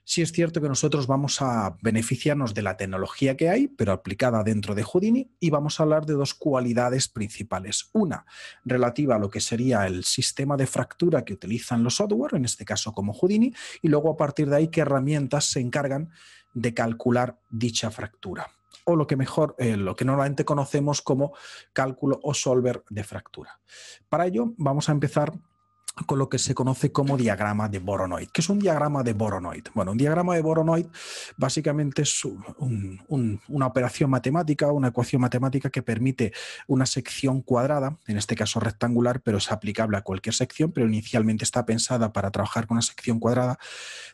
Sí es cierto que nosotros vamos a beneficiarnos de la tecnología que hay, pero aplicada dentro de Houdini, y vamos a hablar de dos cualidades principales. Una, relativa a lo que sería el sistema de fractura que utilizan los software, en este caso como Houdini, y luego a partir de ahí qué herramientas se encargan de calcular dicha fractura o lo que mejor, eh, lo que normalmente conocemos como cálculo o solver de fractura. Para ello, vamos a empezar con lo que se conoce como diagrama de Boronoid. ¿Qué es un diagrama de Boronoid? Bueno, un diagrama de Boronoid básicamente es una operación matemática, una ecuación matemática que permite una sección cuadrada, en este caso rectangular, pero es aplicable a cualquier sección, pero inicialmente está pensada para trabajar con una sección cuadrada,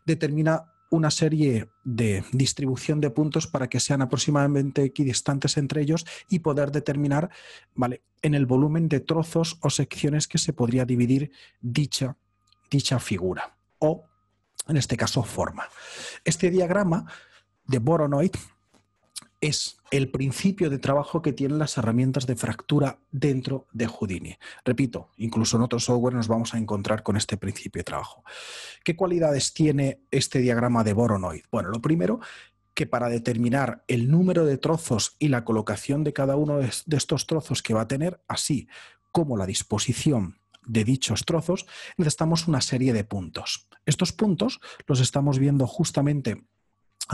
determina una serie de distribución de puntos para que sean aproximadamente equidistantes entre ellos y poder determinar, ¿vale? En el volumen de trozos o secciones que se podría dividir dicha, dicha figura o, en este caso, forma. Este diagrama de Boronoid es el principio de trabajo que tienen las herramientas de fractura dentro de Houdini. Repito, incluso en otros software nos vamos a encontrar con este principio de trabajo. ¿Qué cualidades tiene este diagrama de Boronoid? Bueno, lo primero, que para determinar el número de trozos y la colocación de cada uno de estos trozos que va a tener, así como la disposición de dichos trozos, necesitamos una serie de puntos. Estos puntos los estamos viendo justamente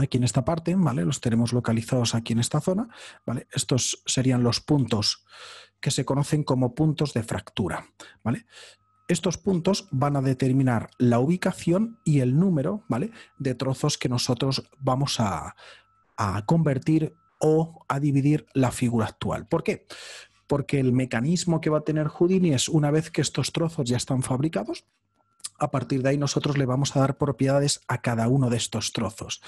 aquí en esta parte, ¿vale? Los tenemos localizados aquí en esta zona, ¿vale? Estos serían los puntos que se conocen como puntos de fractura, ¿vale? Estos puntos van a determinar la ubicación y el número, ¿vale? De trozos que nosotros vamos a, a convertir o a dividir la figura actual. ¿Por qué? Porque el mecanismo que va a tener Houdini es una vez que estos trozos ya están fabricados, a partir de ahí nosotros le vamos a dar propiedades a cada uno de estos trozos.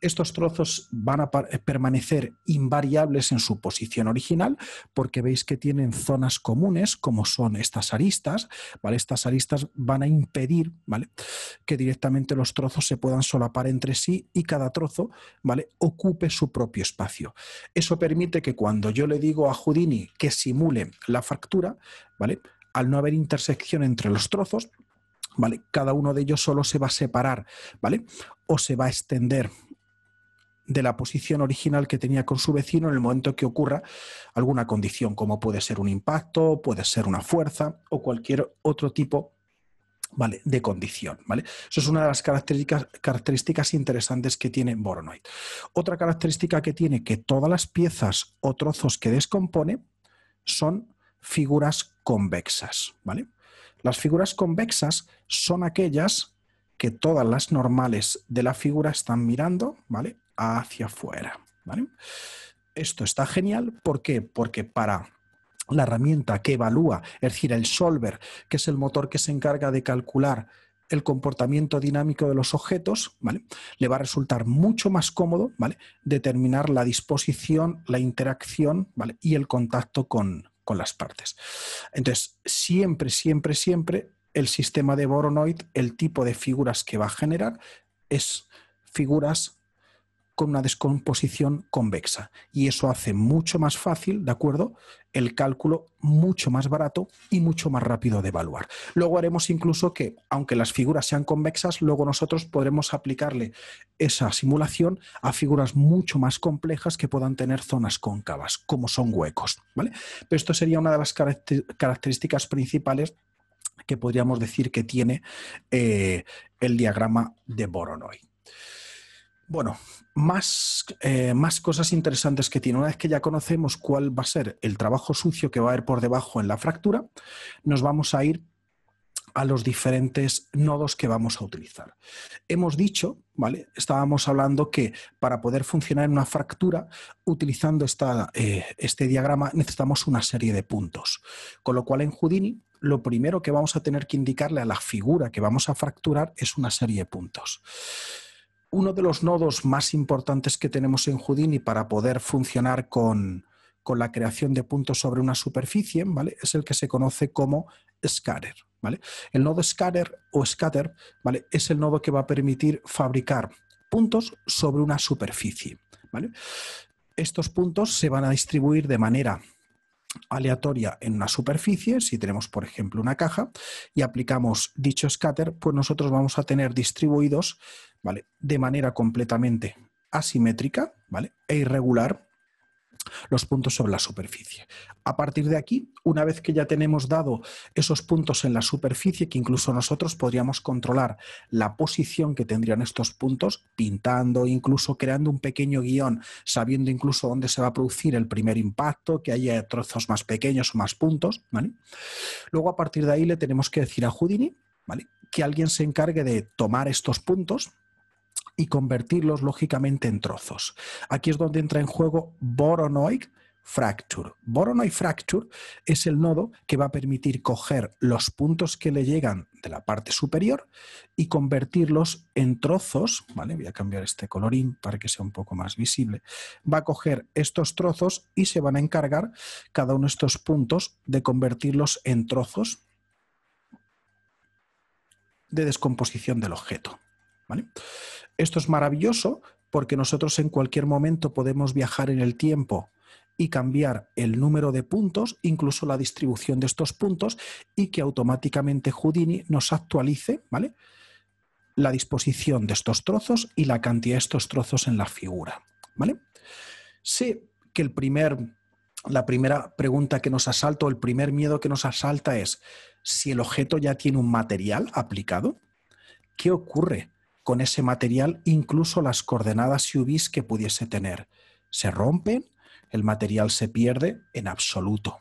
Estos trozos van a permanecer invariables en su posición original porque veis que tienen zonas comunes como son estas aristas, ¿vale? Estas aristas van a impedir, ¿vale? que directamente los trozos se puedan solapar entre sí y cada trozo, ¿vale? ocupe su propio espacio. Eso permite que cuando yo le digo a Houdini que simule la fractura, ¿vale? al no haber intersección entre los trozos, ¿vale? Cada uno de ellos solo se va a separar, ¿vale? O se va a extender de la posición original que tenía con su vecino en el momento que ocurra alguna condición, como puede ser un impacto, puede ser una fuerza o cualquier otro tipo ¿vale? de condición. ¿vale? Eso es una de las características, características interesantes que tiene Boronoid. Otra característica que tiene que todas las piezas o trozos que descompone son figuras convexas. ¿vale? Las figuras convexas son aquellas que todas las normales de la figura están mirando, ¿vale? Hacia afuera, Esto está genial, ¿por qué? Porque para la herramienta que evalúa, es decir, el solver, que es el motor que se encarga de calcular el comportamiento dinámico de los objetos, ¿vale? Le va a resultar mucho más cómodo, ¿vale? Determinar la disposición, la interacción, Y el contacto con, con las partes. Entonces, siempre, siempre, siempre el sistema de Boronoid, el tipo de figuras que va a generar es figuras con una descomposición convexa. Y eso hace mucho más fácil, ¿de acuerdo? El cálculo mucho más barato y mucho más rápido de evaluar. Luego haremos incluso que, aunque las figuras sean convexas, luego nosotros podremos aplicarle esa simulación a figuras mucho más complejas que puedan tener zonas cóncavas, como son huecos, ¿vale? Pero esto sería una de las características principales que podríamos decir que tiene eh, el diagrama de Voronoi. Bueno, más, eh, más, cosas interesantes que tiene. Una vez que ya conocemos cuál va a ser el trabajo sucio que va a haber por debajo en la fractura, nos vamos a ir a los diferentes nodos que vamos a utilizar. Hemos dicho, ¿vale? Estábamos hablando que para poder funcionar en una fractura, utilizando esta, eh, este diagrama, necesitamos una serie de puntos. Con lo cual en Houdini lo primero que vamos a tener que indicarle a la figura que vamos a fracturar es una serie de puntos uno de los nodos más importantes que tenemos en Houdini para poder funcionar con, la creación de puntos sobre una superficie, Es el que se conoce como scatter, ¿vale? El nodo scatter o scatter, ¿vale? Es el nodo que va a permitir fabricar puntos sobre una superficie, ¿vale? Estos puntos se van a distribuir de manera aleatoria en una superficie, si tenemos por ejemplo una caja, y aplicamos dicho scatter, pues nosotros vamos a tener distribuidos ¿vale? de manera completamente asimétrica ¿vale? e irregular los puntos sobre la superficie. A partir de aquí, una vez que ya tenemos dado esos puntos en la superficie, que incluso nosotros podríamos controlar la posición que tendrían estos puntos, pintando, incluso creando un pequeño guión, sabiendo incluso dónde se va a producir el primer impacto, que haya trozos más pequeños o más puntos. ¿vale? Luego, a partir de ahí, le tenemos que decir a Houdini ¿vale? que alguien se encargue de tomar estos puntos y convertirlos lógicamente en trozos. Aquí es donde entra en juego Boronoid Fracture. Boronoid Fracture es el nodo que va a permitir coger los puntos que le llegan de la parte superior y convertirlos en trozos, ¿vale? Voy a cambiar este colorín para que sea un poco más visible. Va a coger estos trozos y se van a encargar cada uno de estos puntos de convertirlos en trozos de descomposición del objeto. ¿vale? Esto es maravilloso porque nosotros en cualquier momento podemos viajar en el tiempo y cambiar el número de puntos, incluso la distribución de estos puntos, y que automáticamente Houdini nos actualice, ¿vale? La disposición de estos trozos y la cantidad de estos trozos en la figura, ¿vale? Sé que el primer, la primera pregunta que nos asalta o el primer miedo que nos asalta es si el objeto ya tiene un material aplicado, ¿qué ocurre con ese material, incluso las coordenadas UVs que pudiese tener. Se rompen, el material se pierde en absoluto.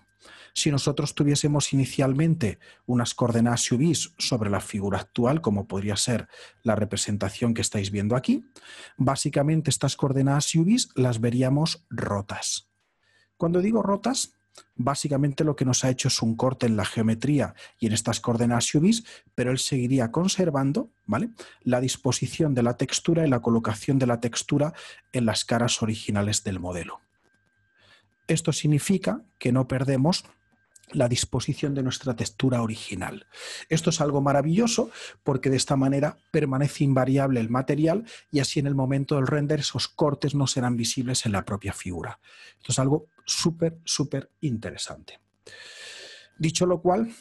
Si nosotros tuviésemos inicialmente unas coordenadas UVs sobre la figura actual, como podría ser la representación que estáis viendo aquí, básicamente estas coordenadas UVs las veríamos rotas. Cuando digo rotas, básicamente lo que nos ha hecho es un corte en la geometría y en estas coordenadas UVs, pero él seguiría conservando ¿vale? la disposición de la textura y la colocación de la textura en las caras originales del modelo. Esto significa que no perdemos la disposición de nuestra textura original. Esto es algo maravilloso porque de esta manera permanece invariable el material y así en el momento del render esos cortes no serán visibles en la propia figura. Esto es algo súper, súper interesante. Dicho lo cual,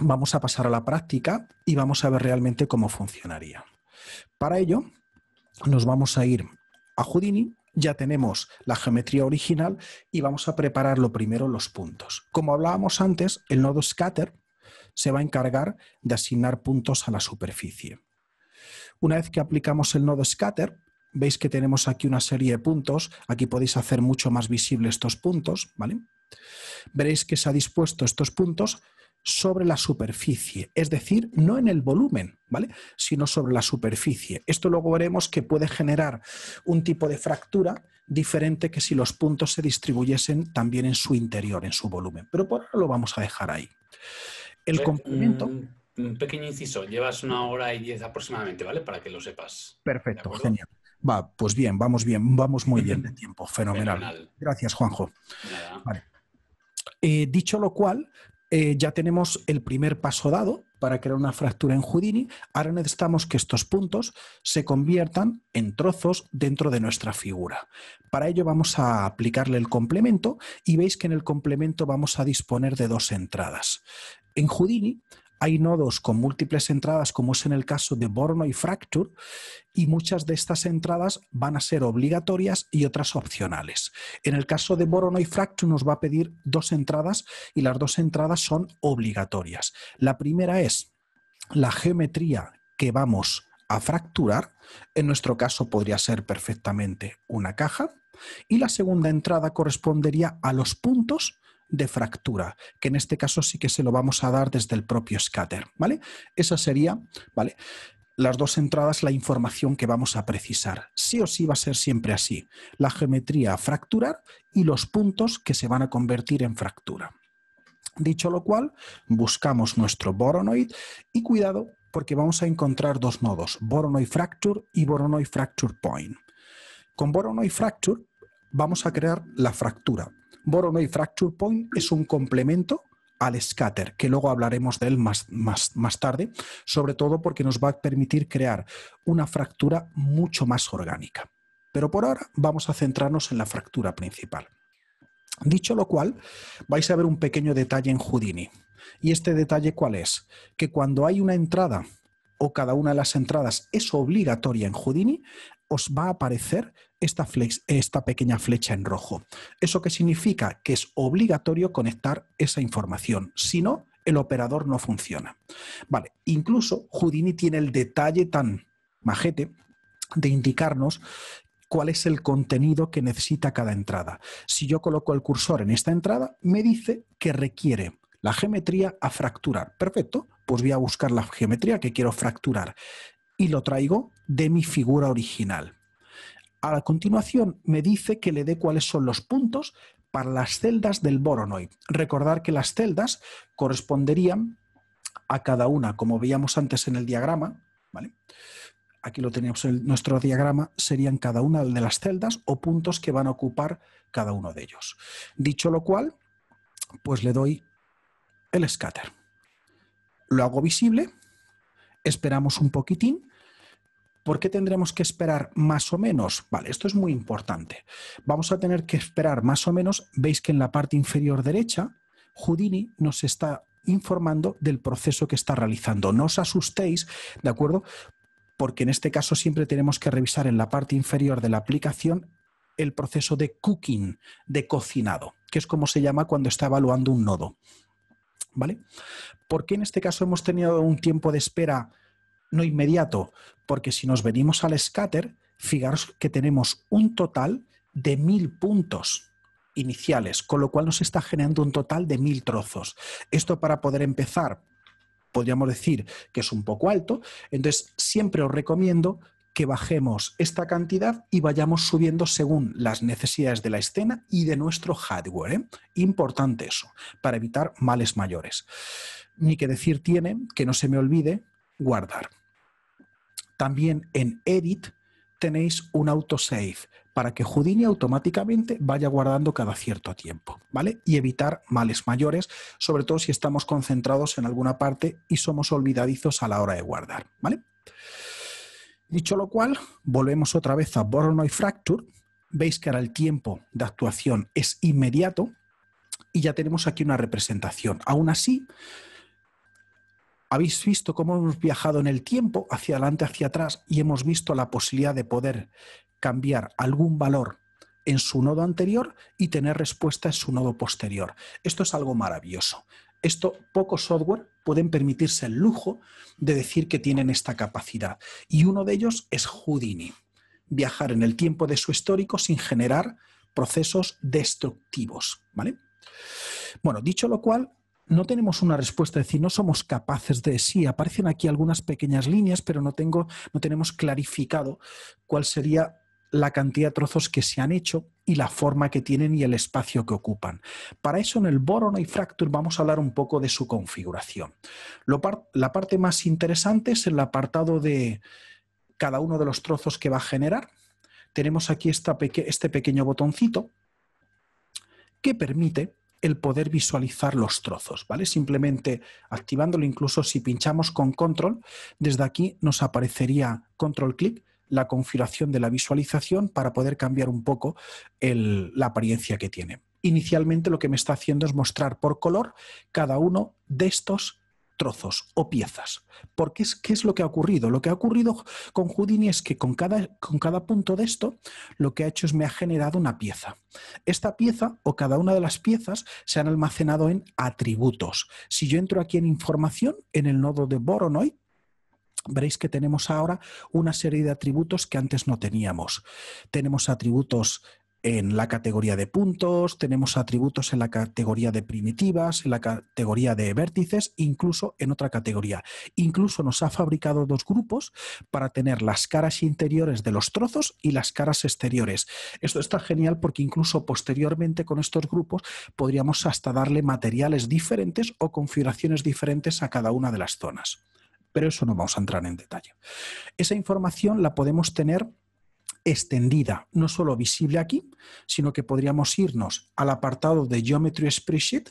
vamos a pasar a la práctica y vamos a ver realmente cómo funcionaría. Para ello, nos vamos a ir a Houdini ya tenemos la geometría original y vamos a preparar lo primero los puntos. Como hablábamos antes, el nodo scatter se va a encargar de asignar puntos a la superficie. Una vez que aplicamos el nodo scatter, veis que tenemos aquí una serie de puntos. Aquí podéis hacer mucho más visibles estos puntos, ¿vale? Veréis que se ha dispuesto estos puntos sobre la superficie, es decir, no en el volumen, ¿vale? Sino sobre la superficie. Esto luego veremos que puede generar un tipo de fractura diferente que si los puntos se distribuyesen también en su interior, en su volumen. Pero por ahora lo vamos a dejar ahí. El complemento... Un pequeño inciso, llevas una hora y diez aproximadamente, ¿vale? Para que lo sepas. Perfecto, genial. Va, pues bien, vamos bien, vamos muy bien de tiempo, fenomenal. Gracias, Juanjo. Eh, dicho lo cual, eh, ya tenemos el primer paso dado para crear una fractura en Houdini. Ahora necesitamos que estos puntos se conviertan en trozos dentro de nuestra figura. Para ello vamos a aplicarle el complemento y veis que en el complemento vamos a disponer de dos entradas. En Houdini hay nodos con múltiples entradas, como es en el caso de Borno y Fracture, y muchas de estas entradas van a ser obligatorias y otras opcionales. En el caso de Borno y Fracture nos va a pedir dos entradas y las dos entradas son obligatorias. La primera es la geometría que vamos a fracturar, en nuestro caso podría ser perfectamente una caja, y la segunda entrada correspondería a los puntos de fractura, que en este caso sí que se lo vamos a dar desde el propio scatter, ¿vale? Esa sería, ¿vale? Las dos entradas, la información que vamos a precisar. Sí o sí va a ser siempre así. La geometría a fracturar y los puntos que se van a convertir en fractura. Dicho lo cual, buscamos nuestro boronoid y cuidado porque vamos a encontrar dos nodos, boronoid Fracture y boronoid Fracture Point. Con boronoid Fracture vamos a crear la fractura, Boronoi Fracture Point es un complemento al scatter, que luego hablaremos de él más, más, tarde, sobre todo porque nos va a permitir crear una fractura mucho más orgánica. Pero por ahora vamos a centrarnos en la fractura principal. Dicho lo cual, vais a ver un pequeño detalle en Houdini. ¿Y este detalle cuál es? Que cuando hay una entrada o cada una de las entradas es obligatoria en Houdini, os va a aparecer esta, pequeña flecha en rojo. ¿Eso qué significa? Que es obligatorio conectar esa información. Si no, el operador no funciona. Vale, incluso Houdini tiene el detalle tan majete de indicarnos cuál es el contenido que necesita cada entrada. Si yo coloco el cursor en esta entrada, me dice que requiere la geometría a fracturar. Perfecto, pues voy a buscar la geometría que quiero fracturar y lo traigo de mi figura original. A continuación me dice que le dé cuáles son los puntos para las celdas del Voronoi. Recordar que las celdas corresponderían a cada una, como veíamos antes en el diagrama, Aquí lo teníamos en nuestro diagrama, serían cada una de las celdas o puntos que van a ocupar cada uno de ellos. Dicho lo cual, pues le doy el scatter. Lo hago visible, esperamos un poquitín ¿Por qué tendremos que esperar más o menos? Vale, esto es muy importante. Vamos a tener que esperar más o menos. Veis que en la parte inferior derecha, Houdini nos está informando del proceso que está realizando. No os asustéis, ¿de acuerdo? Porque en este caso siempre tenemos que revisar en la parte inferior de la aplicación el proceso de cooking, de cocinado, que es como se llama cuando está evaluando un nodo. ¿Vale? ¿Por qué en este caso hemos tenido un tiempo de espera no inmediato, porque si nos venimos al scatter, fijaros que tenemos un total de mil puntos iniciales, con lo cual nos está generando un total de mil trozos. Esto para poder empezar, podríamos decir que es un poco alto, entonces siempre os recomiendo que bajemos esta cantidad y vayamos subiendo según las necesidades de la escena y de nuestro hardware. ¿eh? Importante eso, para evitar males mayores. Ni que decir tiene, que no se me olvide, guardar. También en Edit tenéis un autosave para que Houdini automáticamente vaya guardando cada cierto tiempo, ¿vale? Y evitar males mayores, sobre todo si estamos concentrados en alguna parte y somos olvidadizos a la hora de guardar, ¿vale? Dicho lo cual, volvemos otra vez a Boronoi Fracture. Veis que ahora el tiempo de actuación es inmediato y ya tenemos aquí una representación. Aún así, habéis visto cómo hemos viajado en el tiempo hacia adelante, hacia atrás, y hemos visto la posibilidad de poder cambiar algún valor en su nodo anterior y tener respuesta en su nodo posterior. Esto es algo maravilloso. Esto, pocos software pueden permitirse el lujo de decir que tienen esta capacidad. Y uno de ellos es Houdini. Viajar en el tiempo de su histórico sin generar procesos destructivos. ¿vale? Bueno, dicho lo cual, no tenemos una respuesta, es decir, no somos capaces de sí. Aparecen aquí algunas pequeñas líneas, pero no, tengo, no tenemos clarificado cuál sería la cantidad de trozos que se han hecho y la forma que tienen y el espacio que ocupan. Para eso en el Boron y Fracture vamos a hablar un poco de su configuración. la parte más interesante es el apartado de cada uno de los trozos que va a generar. Tenemos aquí este pequeño botoncito que permite el poder visualizar los trozos, ¿vale? Simplemente activándolo, incluso si pinchamos con control, desde aquí nos aparecería control clic, la configuración de la visualización para poder cambiar un poco la apariencia que tiene. Inicialmente lo que me está haciendo es mostrar por color cada uno de estos trozos o piezas. Porque es, ¿Qué es lo que ha ocurrido? Lo que ha ocurrido con Houdini es que con cada, con cada punto de esto, lo que ha hecho es me ha generado una pieza. Esta pieza o cada una de las piezas se han almacenado en atributos. Si yo entro aquí en información, en el nodo de Voronoi, veréis que tenemos ahora una serie de atributos que antes no teníamos. Tenemos atributos en la categoría de puntos, tenemos atributos en la categoría de primitivas, en la categoría de vértices, incluso en otra categoría. Incluso nos ha fabricado dos grupos para tener las caras interiores de los trozos y las caras exteriores. Esto está genial porque incluso posteriormente con estos grupos podríamos hasta darle materiales diferentes o configuraciones diferentes a cada una de las zonas. Pero eso no vamos a entrar en detalle. Esa información la podemos tener extendida, no solo visible aquí, sino que podríamos irnos al apartado de Geometry Spreadsheet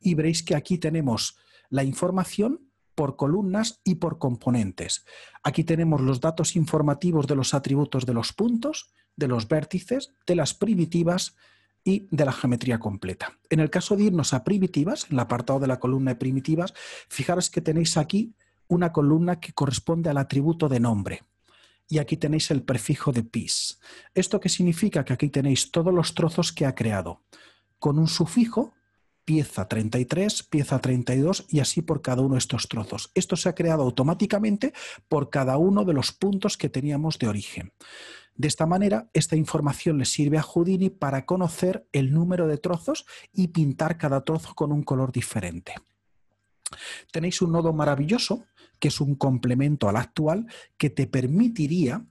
y veréis que aquí tenemos la información por columnas y por componentes. Aquí tenemos los datos informativos de los atributos de los puntos, de los vértices, de las primitivas y de la geometría completa. En el caso de irnos a primitivas, en el apartado de la columna de primitivas, fijaros que tenéis aquí una columna que corresponde al atributo de nombre y aquí tenéis el prefijo de PIS. ¿Esto qué significa? Que aquí tenéis todos los trozos que ha creado, con un sufijo, pieza 33, pieza 32 y así por cada uno de estos trozos. Esto se ha creado automáticamente por cada uno de los puntos que teníamos de origen. De esta manera, esta información le sirve a Houdini para conocer el número de trozos y pintar cada trozo con un color diferente. Tenéis un nodo maravilloso que es un complemento al actual que te permitiría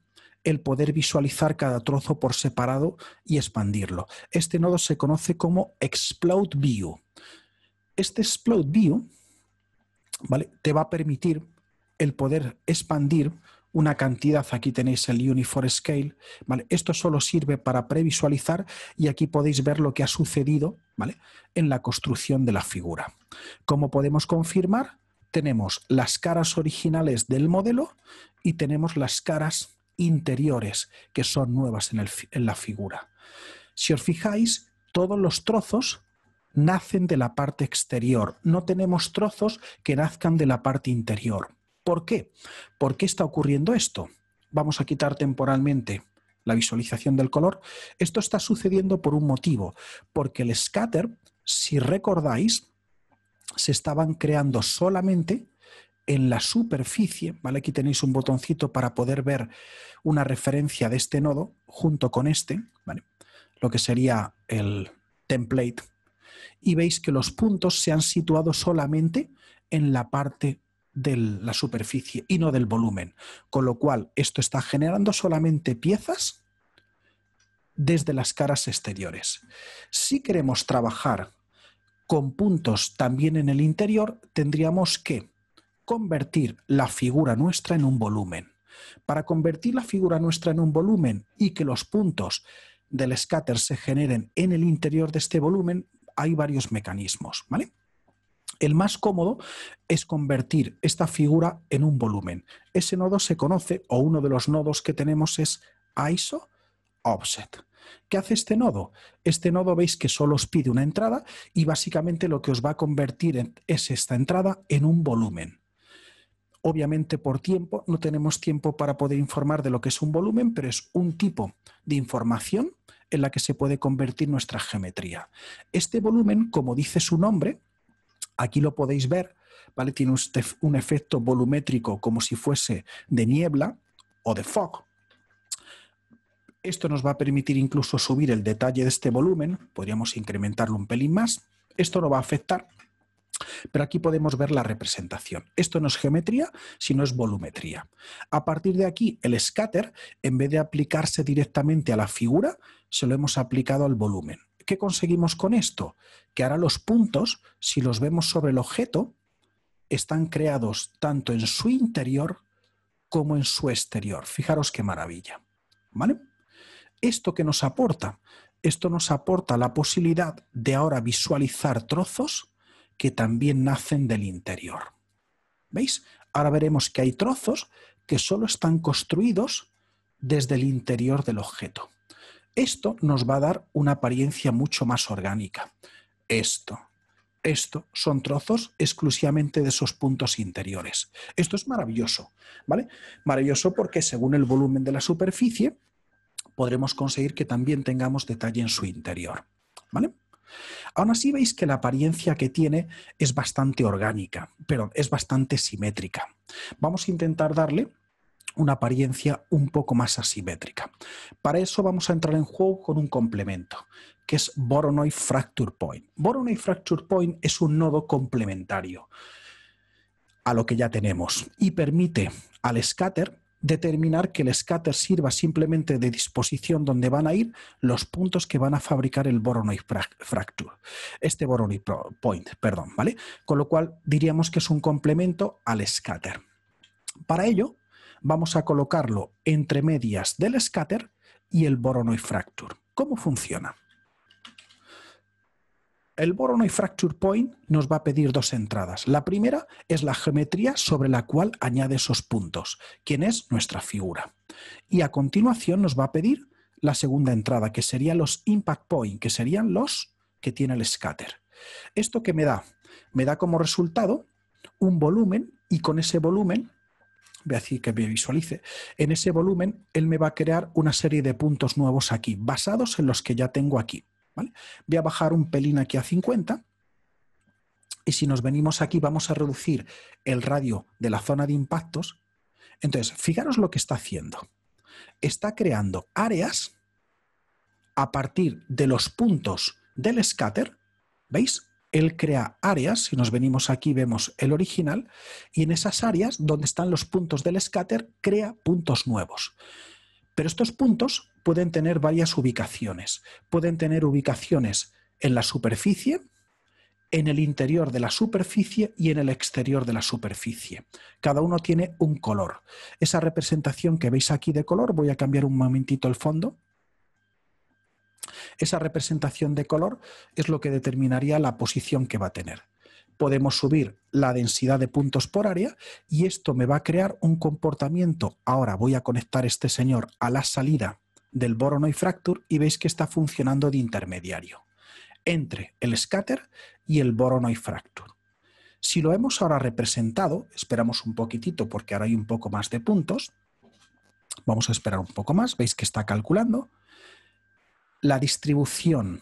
el poder visualizar cada trozo por separado y expandirlo. Este nodo se conoce como Explode View. Este Explode View ¿vale? te va a permitir el poder expandir una cantidad, aquí tenéis el Uniform Scale, ¿vale? Esto solo sirve para previsualizar y aquí podéis ver lo que ha sucedido, ¿vale? En la construcción de la figura. Como podemos confirmar, tenemos las caras originales del modelo y tenemos las caras interiores, que son nuevas en, la figura. Si os fijáis, todos los trozos nacen de la parte exterior. No tenemos trozos que nazcan de la parte interior. ¿Por qué? ¿Por qué está ocurriendo esto? Vamos a quitar temporalmente la visualización del color. Esto está sucediendo por un motivo, porque el scatter, si recordáis, se estaban creando solamente en la superficie, ¿vale? Aquí tenéis un botoncito para poder ver una referencia de este nodo junto con este, ¿vale? Lo que sería el template. Y veis que los puntos se han situado solamente en la parte de la superficie y no del volumen. Con lo cual, esto está generando solamente piezas desde las caras exteriores. Si queremos trabajar con puntos también en el interior, tendríamos que convertir la figura nuestra en un volumen. Para convertir la figura nuestra en un volumen y que los puntos del scatter se generen en el interior de este volumen, hay varios mecanismos, ¿vale? El más cómodo es convertir esta figura en un volumen. Ese nodo se conoce, o uno de los nodos que tenemos es ISO Offset. ¿Qué hace este nodo? Este nodo veis que solo os pide una entrada y básicamente lo que os va a convertir es esta entrada en un volumen. Obviamente por tiempo, no tenemos tiempo para poder informar de lo que es un volumen, pero es un tipo de información en la que se puede convertir nuestra geometría. Este volumen, como dice su nombre, aquí lo podéis ver, ¿vale? Tiene un efecto volumétrico como si fuese de niebla o de fog, esto nos va a permitir incluso subir el detalle de este volumen, podríamos incrementarlo un pelín más. Esto no va a afectar, pero aquí podemos ver la representación. Esto no es geometría, sino es volumetría. A partir de aquí, el scatter, en vez de aplicarse directamente a la figura, se lo hemos aplicado al volumen. ¿Qué conseguimos con esto? Que ahora los puntos, si los vemos sobre el objeto, están creados tanto en su interior como en su exterior. Fijaros qué maravilla. ¿Vale? ¿Esto que nos aporta? Esto nos aporta la posibilidad de ahora visualizar trozos que también nacen del interior. ¿Veis? Ahora veremos que hay trozos que solo están construidos desde el interior del objeto. Esto nos va a dar una apariencia mucho más orgánica. Esto, esto son trozos exclusivamente de esos puntos interiores. Esto es maravilloso, ¿vale? Maravilloso porque según el volumen de la superficie, podremos conseguir que también tengamos detalle en su interior. ¿Vale? Aún así veis que la apariencia que tiene es bastante orgánica, pero es bastante simétrica. Vamos a intentar darle una apariencia un poco más asimétrica. Para eso vamos a entrar en juego con un complemento, que es Boronoi Fracture Point. Voronoi Fracture Point es un nodo complementario a lo que ya tenemos y permite al scatter determinar que el scatter sirva simplemente de disposición donde van a ir los puntos que van a fabricar el Voronoi fracture, este Voronoi point, perdón, ¿vale? Con lo cual diríamos que es un complemento al scatter. Para ello, vamos a colocarlo entre medias del scatter y el Voronoi fracture. ¿Cómo funciona? El y Fracture Point nos va a pedir dos entradas. La primera es la geometría sobre la cual añade esos puntos, quien es nuestra figura. Y a continuación nos va a pedir la segunda entrada, que serían los impact point, que serían los que tiene el scatter. ¿Esto qué me da? Me da como resultado un volumen y con ese volumen, voy a decir que me visualice, en ese volumen él me va a crear una serie de puntos nuevos aquí, basados en los que ya tengo aquí. Voy a bajar un pelín aquí a 50. Y si nos venimos aquí, vamos a reducir el radio de la zona de impactos. Entonces, fijaros lo que está haciendo. Está creando áreas a partir de los puntos del scatter. ¿Veis? Él crea áreas, si nos venimos aquí vemos el original, y en esas áreas donde están los puntos del scatter crea puntos nuevos. Pero estos puntos pueden tener varias ubicaciones. Pueden tener ubicaciones en la superficie, en el interior de la superficie y en el exterior de la superficie. Cada uno tiene un color. Esa representación que veis aquí de color, voy a cambiar un momentito el fondo. Esa representación de color es lo que determinaría la posición que va a tener. Podemos subir la densidad de puntos por área y esto me va a crear un comportamiento. Ahora voy a conectar este señor a la salida del Boronoi Fracture y veis que está funcionando de intermediario entre el scatter y el Boronoi Fracture. Si lo hemos ahora representado, esperamos un poquitito porque ahora hay un poco más de puntos. Vamos a esperar un poco más, veis que está calculando. La distribución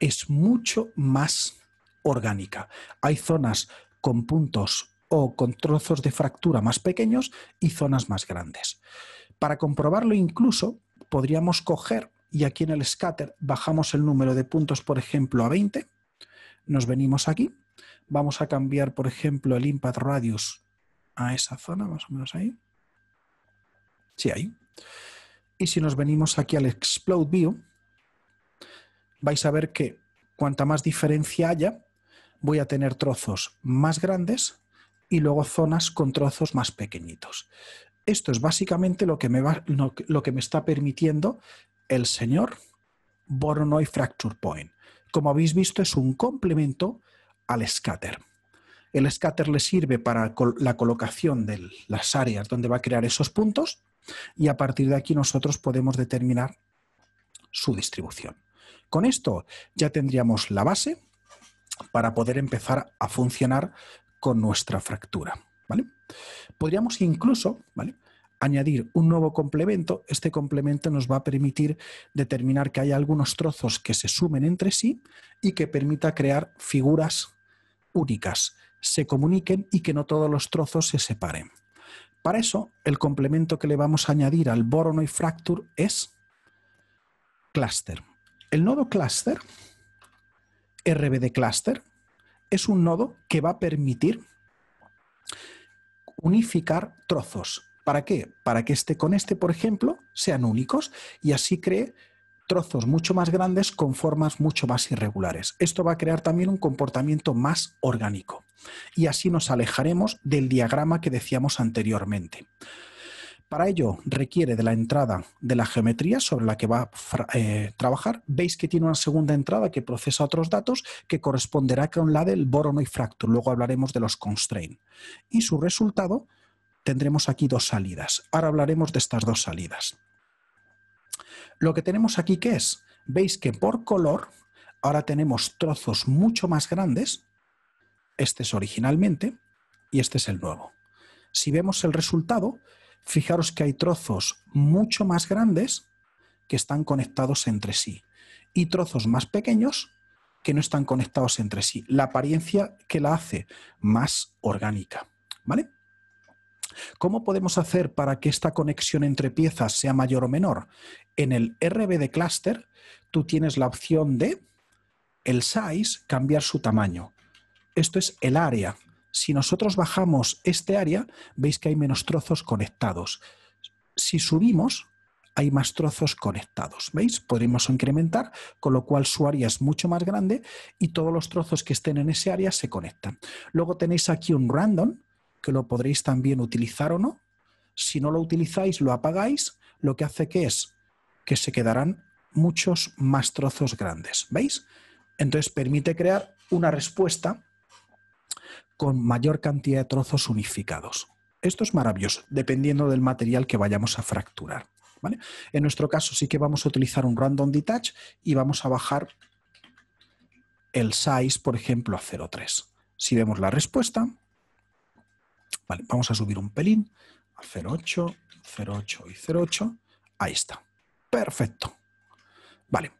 es mucho más orgánica. Hay zonas con puntos o con trozos de fractura más pequeños y zonas más grandes. Para comprobarlo incluso, podríamos coger y aquí en el scatter bajamos el número de puntos, por ejemplo, a 20. Nos venimos aquí. Vamos a cambiar, por ejemplo, el impact radius a esa zona, más o menos ahí. Sí, ahí. Y si nos venimos aquí al explode view, vais a ver que cuanta más diferencia haya, voy a tener trozos más grandes y luego zonas con trozos más pequeñitos. Esto es básicamente lo que me, que me está permitiendo el señor Voronoi Fracture Point. Como habéis visto, es un complemento al scatter. El scatter le sirve para la colocación de las áreas donde va a crear esos puntos y a partir de aquí nosotros podemos determinar su distribución. Con esto ya tendríamos la base para poder empezar a funcionar con nuestra fractura. Podríamos incluso, añadir un nuevo complemento, este complemento nos va a permitir determinar que hay algunos trozos que se sumen entre sí y que permita crear figuras únicas, se comuniquen y que no todos los trozos se separen. Para eso, el complemento que le vamos a añadir al Boronoi Fracture es cluster. El nodo cluster, RBD cluster, es un nodo que va a permitir unificar trozos. ¿Para qué? Para que este con este, por ejemplo, sean únicos y así cree trozos mucho más grandes con formas mucho más irregulares. Esto va a crear también un comportamiento más orgánico. Y así nos alejaremos del diagrama que decíamos anteriormente. Para ello requiere de la entrada de la geometría sobre la que va a eh, trabajar. Veis que tiene una segunda entrada que procesa otros datos que corresponderá con la del borono y fractur. Luego hablaremos de los constraints. Y su resultado tendremos aquí dos salidas. Ahora hablaremos de estas dos salidas. Lo que tenemos aquí qué es, veis que por color ahora tenemos trozos mucho más grandes. Este es originalmente y este es el nuevo. Si vemos el resultado, Fijaros que hay trozos mucho más grandes que están conectados entre sí y trozos más pequeños que no están conectados entre sí. La apariencia que la hace más orgánica. ¿Vale? ¿Cómo podemos hacer para que esta conexión entre piezas sea mayor o menor? En el RB de cluster, tú tienes la opción de el size, cambiar su tamaño. Esto es el área si nosotros bajamos este área, veis que hay menos trozos conectados. Si subimos, hay más trozos conectados. ¿Veis? Podemos incrementar, con lo cual su área es mucho más grande y todos los trozos que estén en ese área se conectan. Luego tenéis aquí un random, que lo podréis también utilizar o no. Si no lo utilizáis, lo apagáis, lo que hace que es que se quedarán muchos más trozos grandes. ¿Veis? Entonces permite crear una respuesta con mayor cantidad de trozos unificados. Esto es maravilloso, dependiendo del material que vayamos a fracturar. En nuestro caso sí que vamos a utilizar un random detach y vamos a bajar el size, por ejemplo, a 0.3. Si vemos la respuesta, vale, vamos a subir un pelín a 0.8, 0.8 y 0.8. Ahí está. Perfecto. Vale.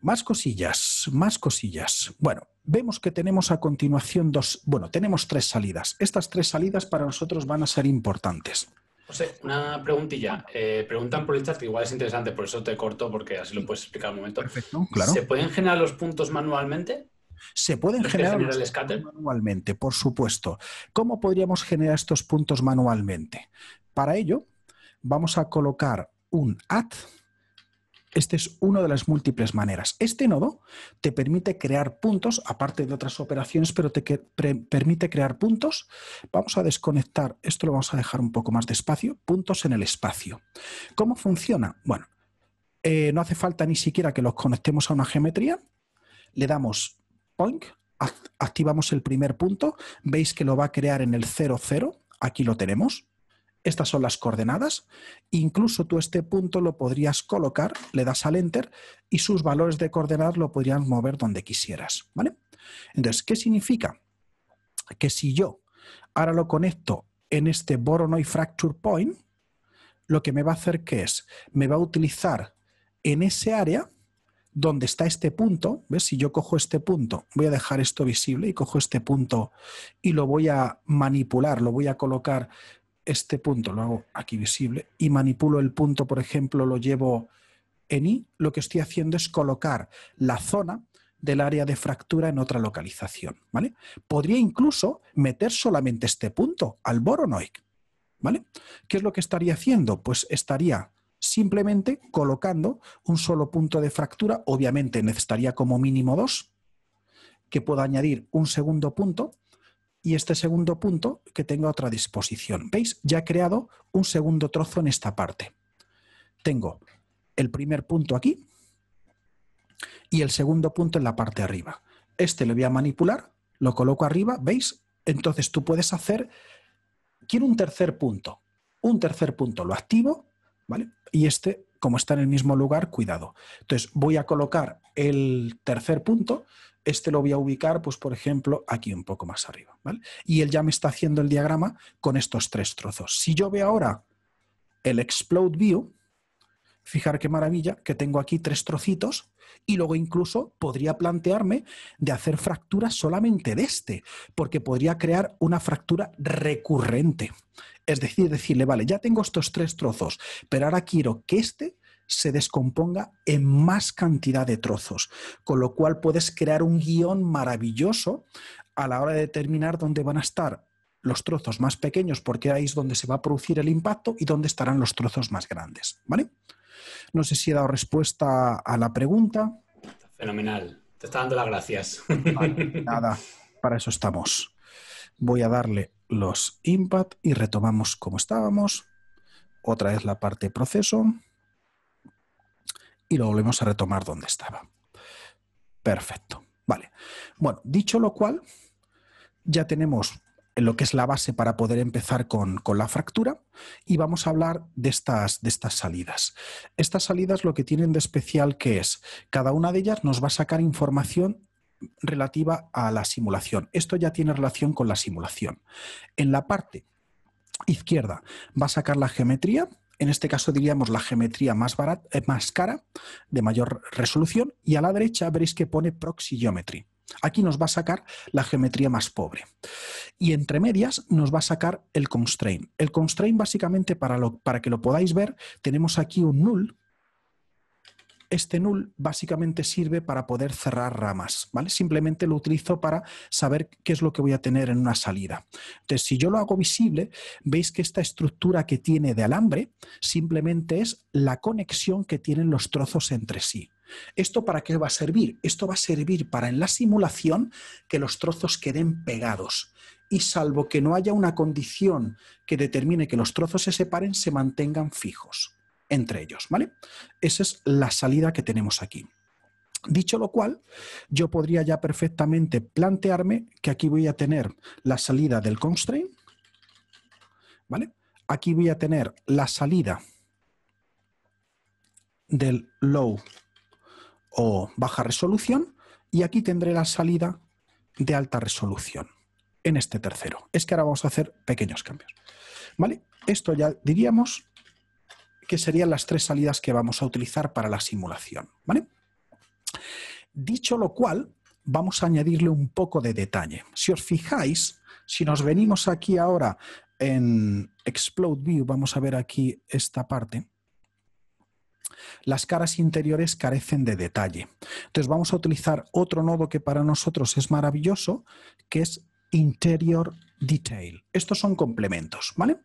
Más cosillas, más cosillas. Bueno, vemos que tenemos a continuación dos, bueno, tenemos tres salidas. Estas tres salidas para nosotros van a ser importantes. José, una preguntilla. Eh, preguntan por el chat, que igual es interesante, por eso te corto, porque así lo puedes explicar un momento. Perfecto, claro. ¿Se pueden generar los puntos manualmente? Se pueden generar los puntos manualmente, por supuesto. ¿Cómo podríamos generar estos puntos manualmente? Para ello, vamos a colocar un add. Este es una de las múltiples maneras. Este nodo te permite crear puntos, aparte de otras operaciones, pero te permite crear puntos. Vamos a desconectar, esto lo vamos a dejar un poco más despacio, puntos en el espacio. ¿Cómo funciona? Bueno, eh, no hace falta ni siquiera que los conectemos a una geometría. Le damos point, activamos el primer punto, veis que lo va a crear en el 0, 0, aquí lo tenemos, estas son las coordenadas. Incluso tú este punto lo podrías colocar, le das al Enter y sus valores de coordenadas lo podrías mover donde quisieras. ¿vale? Entonces, ¿qué significa? Que si yo ahora lo conecto en este Boronoy Fracture Point, lo que me va a hacer que es, me va a utilizar en ese área donde está este punto, ¿ves? Si yo cojo este punto, voy a dejar esto visible y cojo este punto y lo voy a manipular, lo voy a colocar este punto lo hago aquí visible y manipulo el punto, por ejemplo, lo llevo en I, lo que estoy haciendo es colocar la zona del área de fractura en otra localización, ¿vale? Podría incluso meter solamente este punto al boronoic, ¿vale? ¿Qué es lo que estaría haciendo? Pues estaría simplemente colocando un solo punto de fractura, obviamente necesitaría como mínimo dos, que puedo añadir un segundo punto y este segundo punto que tenga otra disposición. ¿Veis? Ya he creado un segundo trozo en esta parte. Tengo el primer punto aquí y el segundo punto en la parte de arriba. Este lo voy a manipular, lo coloco arriba, ¿veis? Entonces tú puedes hacer, quiero un tercer punto, un tercer punto lo activo, ¿vale? Y este, como está en el mismo lugar, cuidado. Entonces voy a colocar el tercer punto este lo voy a ubicar, pues por ejemplo, aquí un poco más arriba. Y él ya me está haciendo el diagrama con estos tres trozos. Si yo veo ahora el Explode View, fijar qué maravilla, que tengo aquí tres trocitos y luego incluso podría plantearme de hacer fracturas solamente de este, porque podría crear una fractura recurrente. Es decir, decirle, vale, ya tengo estos tres trozos, pero ahora quiero que este se descomponga en más cantidad de trozos, con lo cual puedes crear un guión maravilloso a la hora de determinar dónde van a estar los trozos más pequeños, porque ahí es donde se va a producir el impacto y dónde estarán los trozos más grandes. ¿Vale? No sé si he dado respuesta a la pregunta. Fenomenal. Te está dando las gracias. nada, para eso estamos. Voy a darle los impact y retomamos como estábamos. Otra vez la parte proceso y lo volvemos a retomar donde estaba. Perfecto. Vale. Bueno, dicho lo cual, ya tenemos lo que es la base para poder empezar con, la fractura y vamos a hablar de estas, de estas, salidas. Estas salidas lo que tienen de especial que es, cada una de ellas nos va a sacar información relativa a la simulación. Esto ya tiene relación con la simulación. En la parte izquierda va a sacar la geometría, en este caso diríamos la geometría más, barata, eh, más cara, de mayor resolución, y a la derecha veréis que pone Proxy Geometry. Aquí nos va a sacar la geometría más pobre. Y entre medias nos va a sacar el constraint. El constraint básicamente, para, para que lo podáis ver, tenemos aquí un null este null básicamente sirve para poder cerrar ramas, ¿vale? Simplemente lo utilizo para saber qué es lo que voy a tener en una salida. Entonces, si yo lo hago visible, veis que esta estructura que tiene de alambre simplemente es la conexión que tienen los trozos entre sí. ¿Esto para qué va a servir? Esto va a servir para en la simulación que los trozos queden pegados y salvo que no haya una condición que determine que los trozos se separen, se mantengan fijos entre ellos, ¿vale? Esa es la salida que tenemos aquí. Dicho lo cual, yo podría ya perfectamente plantearme que aquí voy a tener la salida del constraint, ¿vale? Aquí voy a tener la salida del low o baja resolución y aquí tendré la salida de alta resolución en este tercero. Es que ahora vamos a hacer pequeños cambios. ¿Vale? Esto ya diríamos que serían las tres salidas que vamos a utilizar para la simulación. ¿vale? Dicho lo cual, vamos a añadirle un poco de detalle. Si os fijáis, si nos venimos aquí ahora en Explode View, vamos a ver aquí esta parte, las caras interiores carecen de detalle. Entonces vamos a utilizar otro nodo que para nosotros es maravilloso, que es Interior Detail. Estos son complementos, ¿vale?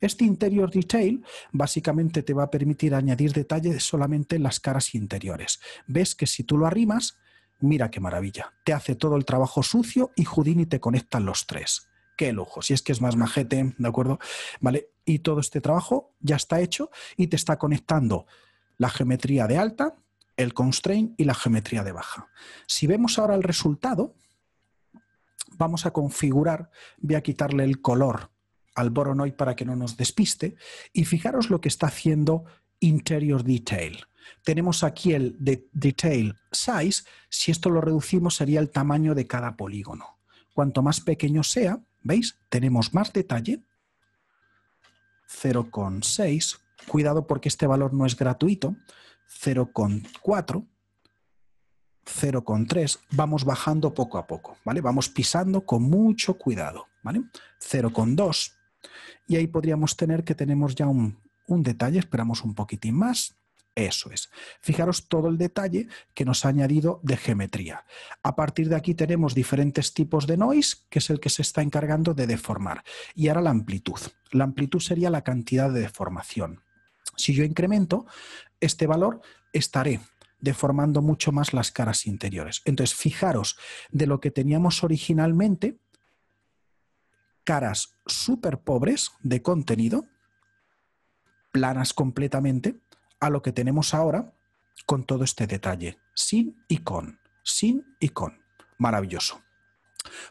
Este Interior Detail básicamente te va a permitir añadir detalles solamente en las caras interiores. Ves que si tú lo arrimas, mira qué maravilla. Te hace todo el trabajo sucio y Houdini te conectan los tres. Qué lujo, si es que es más majete, ¿de acuerdo? Vale, y todo este trabajo ya está hecho y te está conectando la geometría de alta, el constraint y la geometría de baja. Si vemos ahora el resultado, vamos a configurar, voy a quitarle el color al hoy para que no nos despiste. Y fijaros lo que está haciendo Interior Detail. Tenemos aquí el Detail Size. Si esto lo reducimos sería el tamaño de cada polígono. Cuanto más pequeño sea, ¿veis? Tenemos más detalle. 0,6. Cuidado porque este valor no es gratuito. 0,4. 0,3, vamos bajando poco a poco, ¿vale? Vamos pisando con mucho cuidado, ¿vale? 0,2, y ahí podríamos tener que tenemos ya un, detalle, esperamos un poquitín más. Eso es. Fijaros todo el detalle que nos ha añadido de geometría. A partir de aquí tenemos diferentes tipos de noise, que es el que se está encargando de deformar. Y ahora la amplitud. La amplitud sería la cantidad de deformación. Si yo incremento este valor, estaré deformando mucho más las caras interiores. Entonces, fijaros, de lo que teníamos originalmente, caras súper pobres de contenido, planas completamente, a lo que tenemos ahora con todo este detalle, sin y con, sin y con. Maravilloso.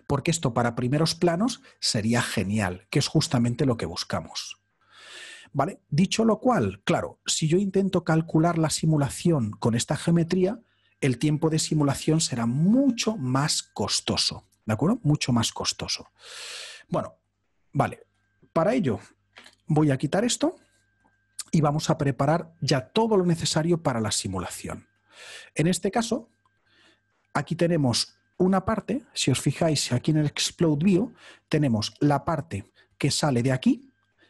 Porque esto para primeros planos sería genial, que es justamente lo que buscamos. ¿Vale? Dicho lo cual, claro, si yo intento calcular la simulación con esta geometría, el tiempo de simulación será mucho más costoso, ¿de acuerdo? Mucho más costoso. Bueno, vale. Para ello voy a quitar esto y vamos a preparar ya todo lo necesario para la simulación. En este caso, aquí tenemos una parte, si os fijáis aquí en el Explode View, tenemos la parte que sale de aquí,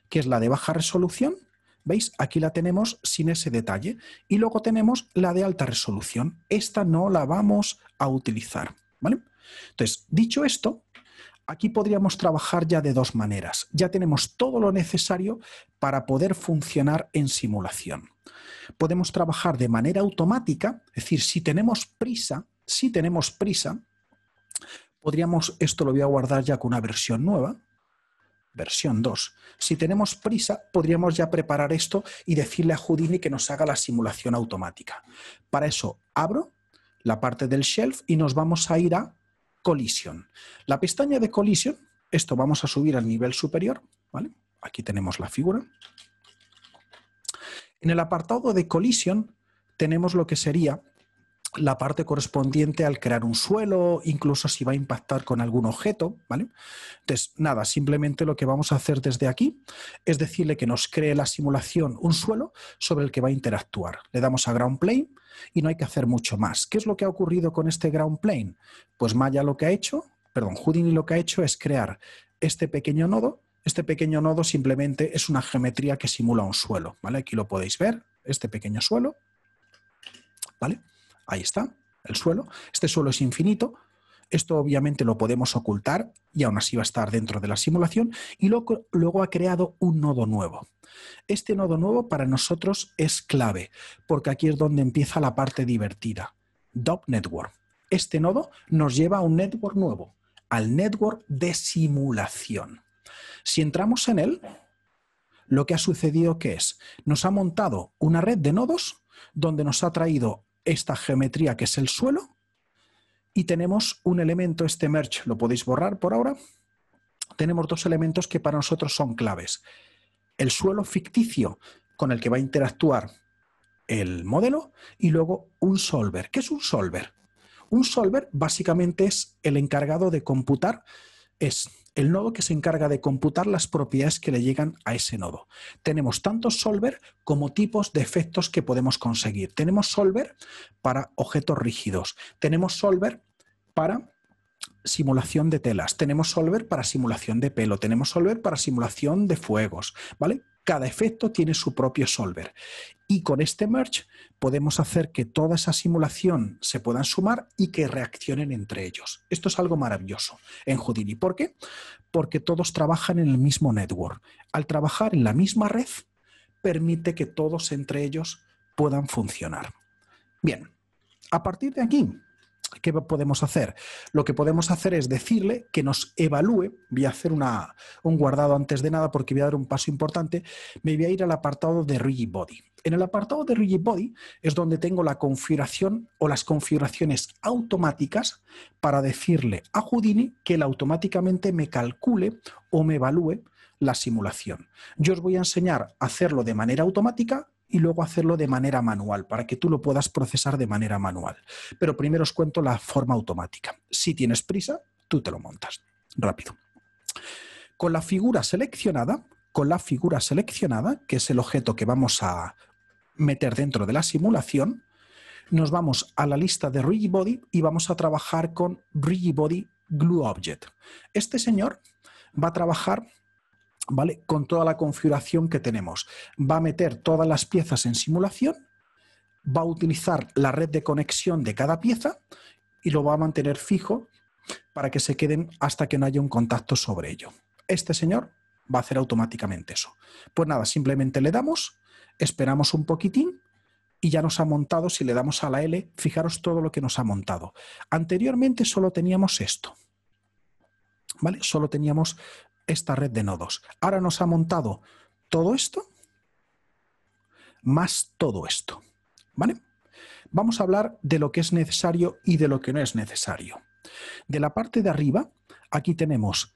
que es la de baja resolución, ¿veis? Aquí la tenemos sin ese detalle. Y luego tenemos la de alta resolución. Esta no la vamos a utilizar, Entonces, dicho esto, Aquí podríamos trabajar ya de dos maneras. Ya tenemos todo lo necesario para poder funcionar en simulación. Podemos trabajar de manera automática, es decir, si tenemos prisa, si tenemos prisa, podríamos, esto lo voy a guardar ya con una versión nueva, versión 2. Si tenemos prisa, podríamos ya preparar esto y decirle a Houdini que nos haga la simulación automática. Para eso, abro la parte del shelf y nos vamos a ir a la pestaña de Collision, esto vamos a subir al nivel superior, ¿vale? Aquí tenemos la figura. En el apartado de Collision tenemos lo que sería la parte correspondiente al crear un suelo, incluso si va a impactar con algún objeto, ¿vale? Entonces, nada, simplemente lo que vamos a hacer desde aquí es decirle que nos cree la simulación un suelo sobre el que va a interactuar. Le damos a Ground Plane y no hay que hacer mucho más. ¿Qué es lo que ha ocurrido con este Ground Plane? Pues Maya lo que ha hecho, perdón, Houdini lo que ha hecho es crear este pequeño nodo. Este pequeño nodo simplemente es una geometría que simula un suelo, ¿vale? Aquí lo podéis ver, este pequeño suelo, ¿vale? Ahí está, el suelo. Este suelo es infinito. Esto obviamente lo podemos ocultar y aún así va a estar dentro de la simulación y luego, ha creado un nodo nuevo. Este nodo nuevo para nosotros es clave porque aquí es donde empieza la parte divertida. Dop Network. Este nodo nos lleva a un network nuevo, al network de simulación. Si entramos en él, lo que ha sucedido que es, nos ha montado una red de nodos donde nos ha traído esta geometría que es el suelo y tenemos un elemento, este merge, lo podéis borrar por ahora, tenemos dos elementos que para nosotros son claves. El suelo ficticio con el que va a interactuar el modelo y luego un solver. ¿Qué es un solver? Un solver básicamente es el encargado de computar, es el nodo que se encarga de computar las propiedades que le llegan a ese nodo. Tenemos tanto solver como tipos de efectos que podemos conseguir. Tenemos solver para objetos rígidos, tenemos solver para simulación de telas, tenemos solver para simulación de pelo, tenemos solver para simulación de fuegos, ¿vale? cada efecto tiene su propio solver. Y con este merge podemos hacer que toda esa simulación se puedan sumar y que reaccionen entre ellos. Esto es algo maravilloso en Houdini. ¿Por qué? Porque todos trabajan en el mismo network. Al trabajar en la misma red, permite que todos entre ellos puedan funcionar. Bien, a partir de aquí, ¿Qué podemos hacer? Lo que podemos hacer es decirle que nos evalúe. Voy a hacer un guardado antes de nada porque voy a dar un paso importante. Me voy a ir al apartado de Rigibody. En el apartado de Rigibody es donde tengo la configuración o las configuraciones automáticas para decirle a Houdini que él automáticamente me calcule o me evalúe la simulación. Yo os voy a enseñar a hacerlo de manera automática y luego hacerlo de manera manual, para que tú lo puedas procesar de manera manual. Pero primero os cuento la forma automática. Si tienes prisa, tú te lo montas rápido. Con la figura seleccionada, con la figura seleccionada, que es el objeto que vamos a meter dentro de la simulación, nos vamos a la lista de Rigibody y vamos a trabajar con Rigibody Glue Object. Este señor va a trabajar ¿vale? Con toda la configuración que tenemos. Va a meter todas las piezas en simulación, va a utilizar la red de conexión de cada pieza y lo va a mantener fijo para que se queden hasta que no haya un contacto sobre ello. Este señor va a hacer automáticamente eso. Pues nada, simplemente le damos, esperamos un poquitín y ya nos ha montado, si le damos a la L, fijaros todo lo que nos ha montado. Anteriormente solo teníamos esto. ¿Vale? Solo teníamos esta red de nodos. Ahora nos ha montado todo esto más todo esto. ¿Vale? Vamos a hablar de lo que es necesario y de lo que no es necesario. De la parte de arriba, aquí tenemos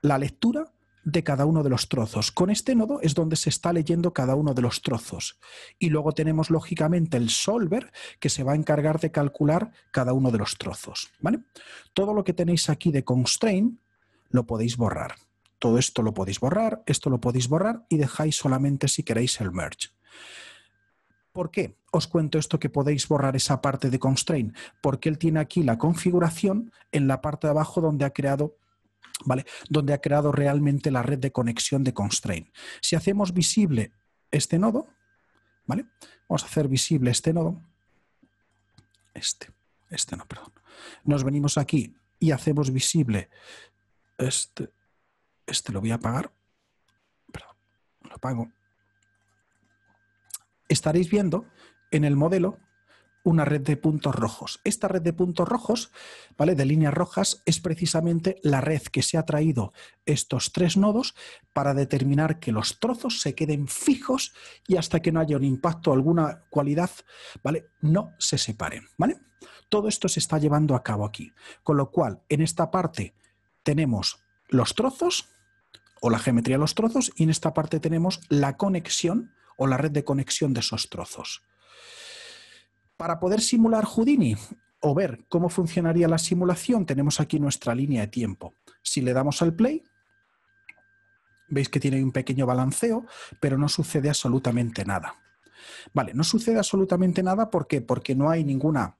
la lectura de cada uno de los trozos. Con este nodo es donde se está leyendo cada uno de los trozos. Y luego tenemos, lógicamente, el solver que se va a encargar de calcular cada uno de los trozos. ¿vale? Todo lo que tenéis aquí de constraint lo podéis borrar todo esto lo podéis borrar, esto lo podéis borrar y dejáis solamente si queréis el merge. ¿Por qué? Os cuento esto que podéis borrar esa parte de constraint, porque él tiene aquí la configuración en la parte de abajo donde ha creado ¿vale? donde ha creado realmente la red de conexión de constraint. Si hacemos visible este nodo, ¿vale? Vamos a hacer visible este nodo. Este, este no, perdón. Nos venimos aquí y hacemos visible este, este lo voy a apagar. Perdón, lo apago. Estaréis viendo en el modelo una red de puntos rojos. Esta red de puntos rojos, ¿vale? De líneas rojas, es precisamente la red que se ha traído estos tres nodos para determinar que los trozos se queden fijos y hasta que no haya un impacto, alguna cualidad, ¿vale? No se separen, ¿vale? Todo esto se está llevando a cabo aquí. Con lo cual, en esta parte tenemos los trozos, o la geometría de los trozos y en esta parte tenemos la conexión o la red de conexión de esos trozos. Para poder simular Houdini o ver cómo funcionaría la simulación, tenemos aquí nuestra línea de tiempo. Si le damos al play, veis que tiene un pequeño balanceo, pero no sucede absolutamente nada. Vale, no sucede absolutamente nada ¿por porque no hay ninguna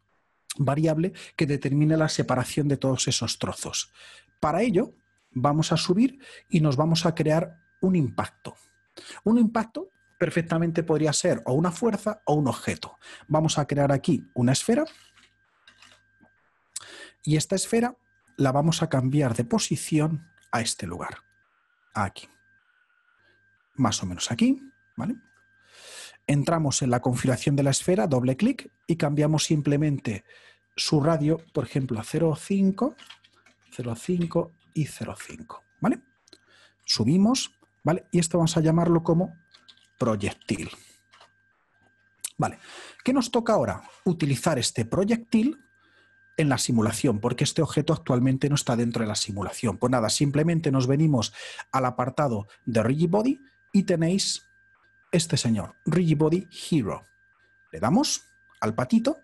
variable que determine la separación de todos esos trozos. Para ello, vamos a subir y nos vamos a crear un impacto. Un impacto perfectamente podría ser o una fuerza o un objeto. Vamos a crear aquí una esfera y esta esfera la vamos a cambiar de posición a este lugar, aquí. Más o menos aquí, ¿vale? Entramos en la configuración de la esfera, doble clic y cambiamos simplemente su radio, por ejemplo, a 0,5, 0,5 y 0,5. ¿Vale? Subimos, ¿vale? Y esto vamos a llamarlo como proyectil. Vale, ¿qué nos toca ahora? Utilizar este proyectil en la simulación, porque este objeto actualmente no está dentro de la simulación. Pues nada, simplemente nos venimos al apartado de Rigibody y tenéis este señor, Rigibody Hero. Le damos al patito,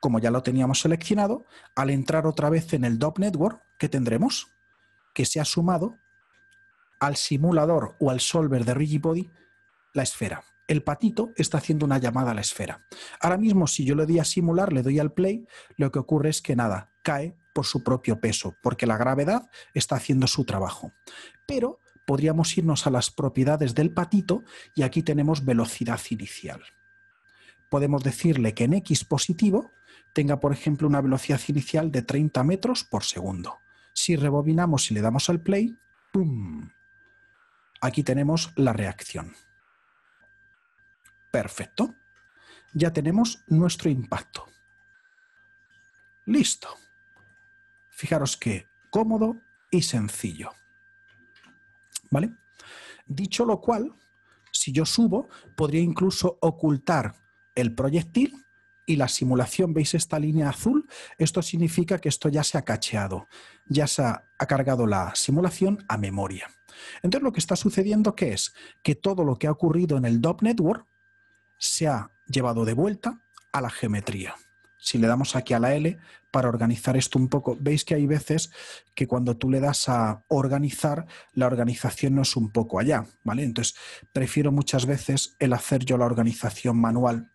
como ya lo teníamos seleccionado, al entrar otra vez en el Dop Network, ¿qué tendremos? que se ha sumado al simulador o al solver de Rigibody la esfera. El patito está haciendo una llamada a la esfera. Ahora mismo, si yo le doy a simular, le doy al play, lo que ocurre es que nada, cae por su propio peso, porque la gravedad está haciendo su trabajo. Pero podríamos irnos a las propiedades del patito y aquí tenemos velocidad inicial. Podemos decirle que en X positivo tenga, por ejemplo, una velocidad inicial de 30 metros por segundo. Si rebobinamos y le damos al play, ¡pum! Aquí tenemos la reacción. Perfecto. Ya tenemos nuestro impacto. Listo. Fijaros que cómodo y sencillo. ¿Vale? Dicho lo cual, si yo subo, podría incluso ocultar el proyectil y la simulación, ¿veis esta línea azul? Esto significa que esto ya se ha cacheado, ya se ha, cargado la simulación a memoria. Entonces lo que está sucediendo ¿qué es que todo lo que ha ocurrido en el DOP Network se ha llevado de vuelta a la geometría. Si le damos aquí a la L para organizar esto un poco, veis que hay veces que cuando tú le das a organizar, la organización no es un poco allá, ¿vale? Entonces, prefiero muchas veces el hacer yo la organización manual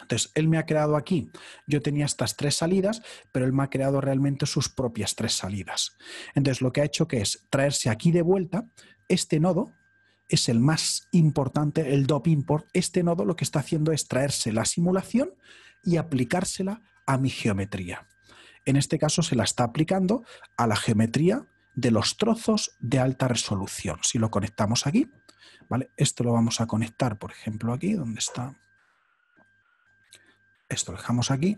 entonces, él me ha creado aquí, yo tenía estas tres salidas, pero él me ha creado realmente sus propias tres salidas. Entonces, lo que ha hecho que es traerse aquí de vuelta este nodo, es el más importante, el DOP import. Este nodo lo que está haciendo es traerse la simulación y aplicársela a mi geometría. En este caso se la está aplicando a la geometría de los trozos de alta resolución. Si lo conectamos aquí, ¿vale? Esto lo vamos a conectar, por ejemplo, aquí donde está esto lo dejamos aquí.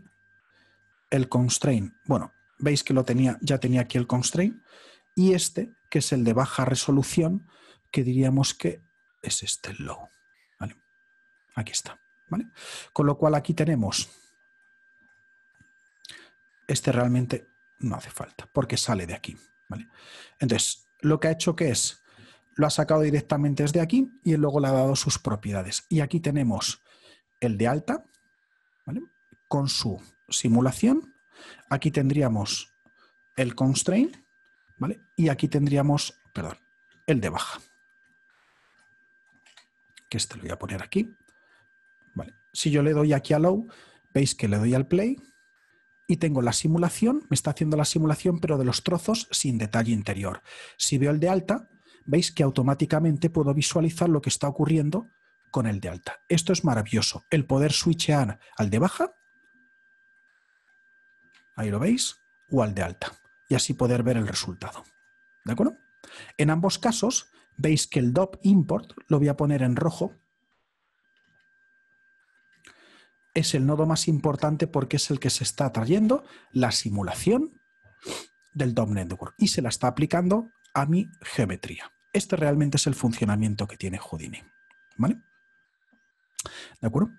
El constraint. Bueno, veis que lo tenía, ya tenía aquí el constraint. Y este, que es el de baja resolución, que diríamos que es este low. ¿vale? Aquí está. Con lo cual aquí tenemos... Este realmente no hace falta, porque sale de aquí. ¿vale? Entonces, lo que ha hecho que es, lo ha sacado directamente desde aquí y luego le ha dado sus propiedades. Y aquí tenemos el de alta, con su simulación, aquí tendríamos el constraint, ¿vale? Y aquí tendríamos, perdón, el de baja. Que este lo voy a poner aquí. Vale. Si yo le doy aquí a low, veis que le doy al play y tengo la simulación, me está haciendo la simulación, pero de los trozos sin detalle interior. Si veo el de alta, veis que automáticamente puedo visualizar lo que está ocurriendo con el de alta. Esto es maravilloso. El poder switchear al de baja, ahí lo veis, o al de alta. Y así poder ver el resultado. ¿De acuerdo? En ambos casos, veis que el DOP import, lo voy a poner en rojo, es el nodo más importante porque es el que se está trayendo la simulación del DOP Network y se la está aplicando a mi geometría. Este realmente es el funcionamiento que tiene Houdini. ¿Vale? ¿De acuerdo?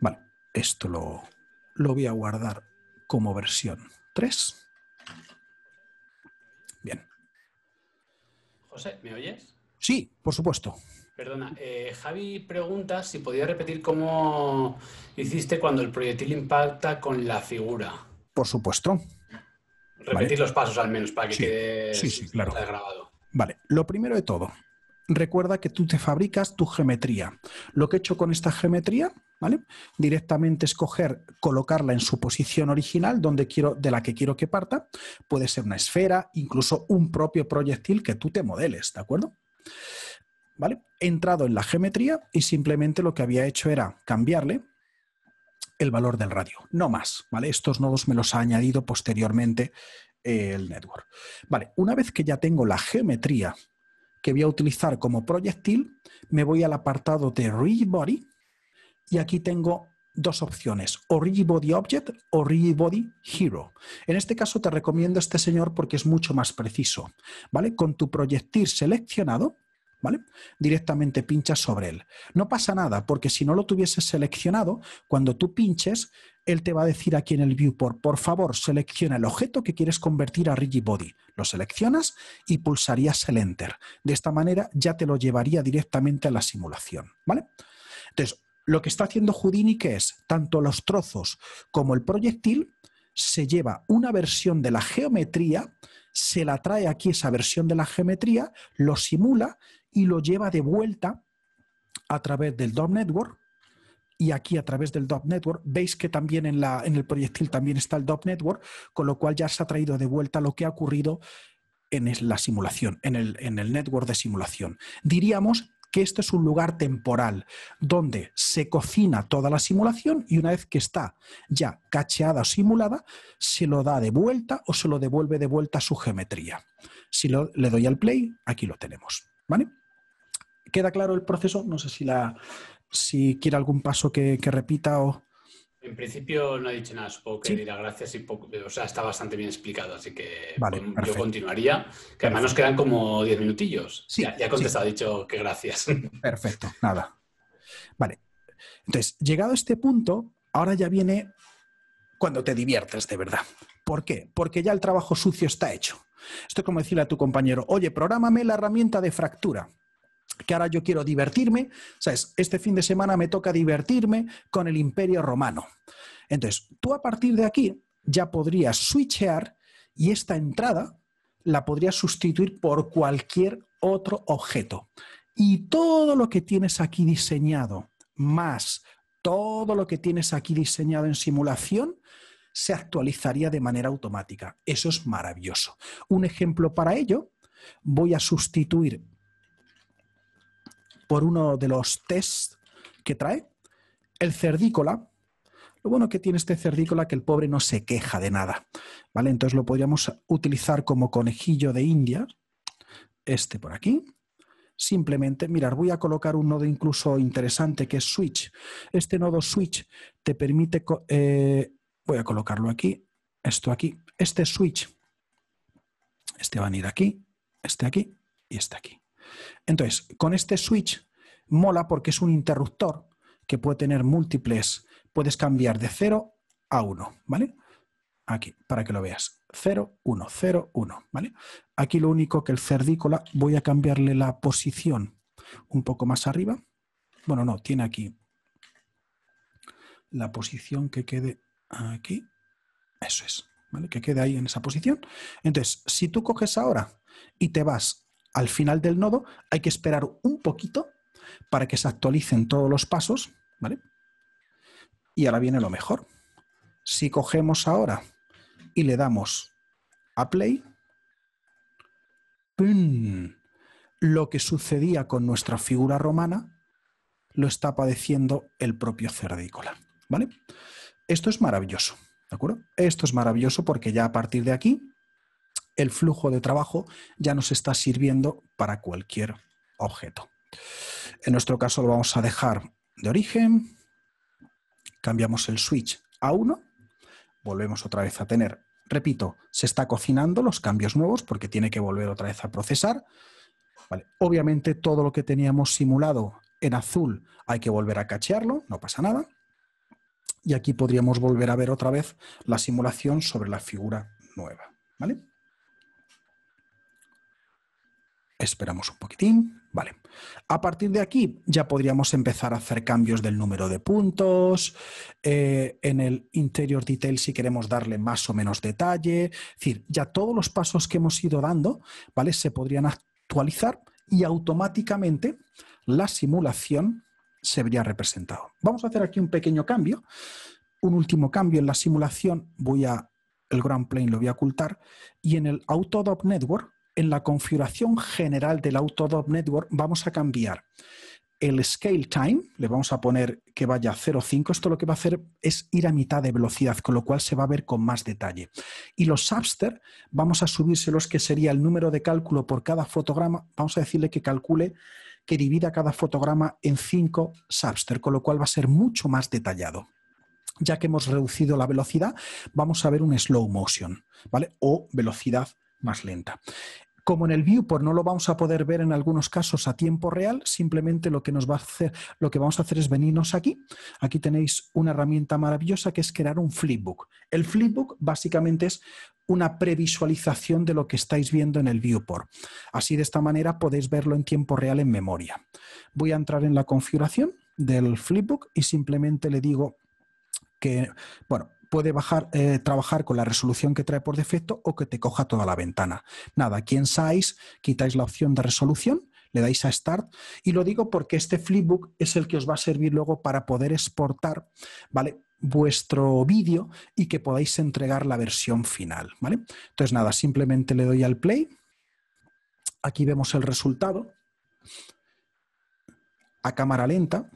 Vale, esto lo, lo voy a guardar como versión 3. Bien. José, ¿me oyes? Sí, por supuesto. Perdona, eh, Javi pregunta si podía repetir cómo hiciste cuando el proyectil impacta con la figura. Por supuesto. Repetir los pasos al menos para que sí, quede sí, sí, claro. grabado. Vale, lo primero de todo, recuerda que tú te fabricas tu geometría. Lo que he hecho con esta geometría, ¿vale? Directamente escoger, colocarla en su posición original, donde quiero, de la que quiero que parta. Puede ser una esfera, incluso un propio proyectil que tú te modeles, ¿de acuerdo? ¿Vale? He entrado en la geometría y simplemente lo que había hecho era cambiarle el valor del radio, no más, ¿vale? Estos nodos me los ha añadido posteriormente eh, el network. Vale, una vez que ya tengo la geometría que voy a utilizar como proyectil, me voy al apartado de Rigidbody y aquí tengo dos opciones, o Rigidbody Object o Rigidbody Hero. En este caso te recomiendo este señor porque es mucho más preciso. ¿vale? Con tu proyectil seleccionado, ¿vale? directamente pinchas sobre él. No pasa nada porque si no lo tuvieses seleccionado, cuando tú pinches él te va a decir aquí en el viewport, por favor, selecciona el objeto que quieres convertir a Rigibody. Lo seleccionas y pulsarías el Enter. De esta manera ya te lo llevaría directamente a la simulación, ¿vale? Entonces, lo que está haciendo Houdini, que es tanto los trozos como el proyectil, se lleva una versión de la geometría, se la trae aquí esa versión de la geometría, lo simula y lo lleva de vuelta a través del DOM Network y aquí a través del Dop Network. Veis que también en, la, en el proyectil también está el Dop Network, con lo cual ya se ha traído de vuelta lo que ha ocurrido en la simulación, en el, en el network de simulación. Diríamos que este es un lugar temporal donde se cocina toda la simulación y una vez que está ya cacheada o simulada, se lo da de vuelta o se lo devuelve de vuelta a su geometría. Si le doy al play, aquí lo tenemos. ¿Vale? ¿Queda claro el proceso? No sé si la, si quiere algún paso que, repita o... En principio no he dicho nada, supongo que dirá gracias y o sea, está bastante bien explicado, así que yo continuaría, que además nos quedan como diez minutillos. Sí, ya, ha contestado, ha dicho que gracias. Perfecto, nada. Vale. Entonces, llegado a este punto, ahora ya viene cuando te diviertes de verdad. ¿Por qué? Porque ya el trabajo sucio está hecho. Esto es como decirle a tu compañero, oye, programame la herramienta de fractura que ahora yo quiero divertirme, ¿sabes? Este fin de semana me toca divertirme con el imperio romano. Entonces, tú a partir de aquí ya podrías switchear y esta entrada la podrías sustituir por cualquier otro objeto. Y todo lo que tienes aquí diseñado, más todo lo que tienes aquí diseñado en simulación, se actualizaría de manera automática. Eso es maravilloso. Un ejemplo para ello, voy a sustituir por uno de los test que trae. El cerdícola. Lo bueno que tiene este cerdícola que el pobre no se queja de nada. ¿Vale? Entonces lo podríamos utilizar como conejillo de India. Este por aquí. Simplemente, mirar, voy a colocar un nodo incluso interesante que es switch. Este nodo switch te permite, eh, voy a colocarlo aquí, esto aquí, este switch, este va a ir aquí, este aquí y este aquí. Entonces, con este switch mola porque es un interruptor que puede tener múltiples, puedes cambiar de 0 a 1, ¿vale? Aquí, para que lo veas. 0, 1, 0, 1, ¿vale? Aquí lo único que el cerdícola, voy a cambiarle la posición un poco más arriba. Bueno, no, tiene aquí la posición que quede aquí. Eso es, ¿vale? Que quede ahí en esa posición. Entonces, si tú coges ahora y te vas al final del nodo hay que esperar un poquito para que se actualicen todos los pasos, ¿vale? Y ahora viene lo mejor. Si cogemos ahora y le damos a play, lo que sucedía con nuestra figura romana lo está padeciendo el propio cerdícola, ¿vale? Esto es maravilloso, ¿de acuerdo? Esto es maravilloso porque ya a partir de aquí el flujo de trabajo ya nos está sirviendo para cualquier objeto. En nuestro caso lo vamos a dejar de origen, cambiamos el switch a 1, volvemos otra vez a tener, repito, se está cocinando los cambios nuevos porque tiene que volver otra vez a procesar. Obviamente todo lo que teníamos simulado en azul hay que volver a cachearlo, no pasa nada. Y aquí podríamos volver a ver otra vez la simulación sobre la figura nueva. ¿vale? Esperamos un poquitín. Vale. A partir de aquí ya podríamos empezar a hacer cambios del número de puntos, eh, en el interior detail si queremos darle más o menos detalle. Es decir, ya todos los pasos que hemos ido dando, ¿vale? Se podrían actualizar y automáticamente la simulación se vería representado. Vamos a hacer aquí un pequeño cambio, un último cambio en la simulación. Voy a el Grand Plane lo voy a ocultar y en el Autodoc Network en la configuración general del Autodoc Network vamos a cambiar el scale time, le vamos a poner que vaya a 0,5, esto lo que va a hacer es ir a mitad de velocidad, con lo cual se va a ver con más detalle. Y los subster vamos a los que sería el número de cálculo por cada fotograma, vamos a decirle que calcule, que divida cada fotograma en 5 subster, con lo cual va a ser mucho más detallado. Ya que hemos reducido la velocidad, vamos a ver un slow motion, ¿vale? O velocidad más lenta como en el viewport no lo vamos a poder ver en algunos casos a tiempo real, simplemente lo que nos va a hacer, lo que vamos a hacer es venirnos aquí. Aquí tenéis una herramienta maravillosa que es crear un flipbook. El flipbook básicamente es una previsualización de lo que estáis viendo en el viewport. Así de esta manera podéis verlo en tiempo real en memoria. Voy a entrar en la configuración del flipbook y simplemente le digo que, bueno, puede bajar, eh, trabajar con la resolución que trae por defecto o que te coja toda la ventana. Nada, quien en quitáis la opción de resolución, le dais a Start y lo digo porque este flipbook es el que os va a servir luego para poder exportar, ¿vale? vuestro vídeo y que podáis entregar la versión final, ¿vale? Entonces nada, simplemente le doy al play. Aquí vemos el resultado a cámara lenta.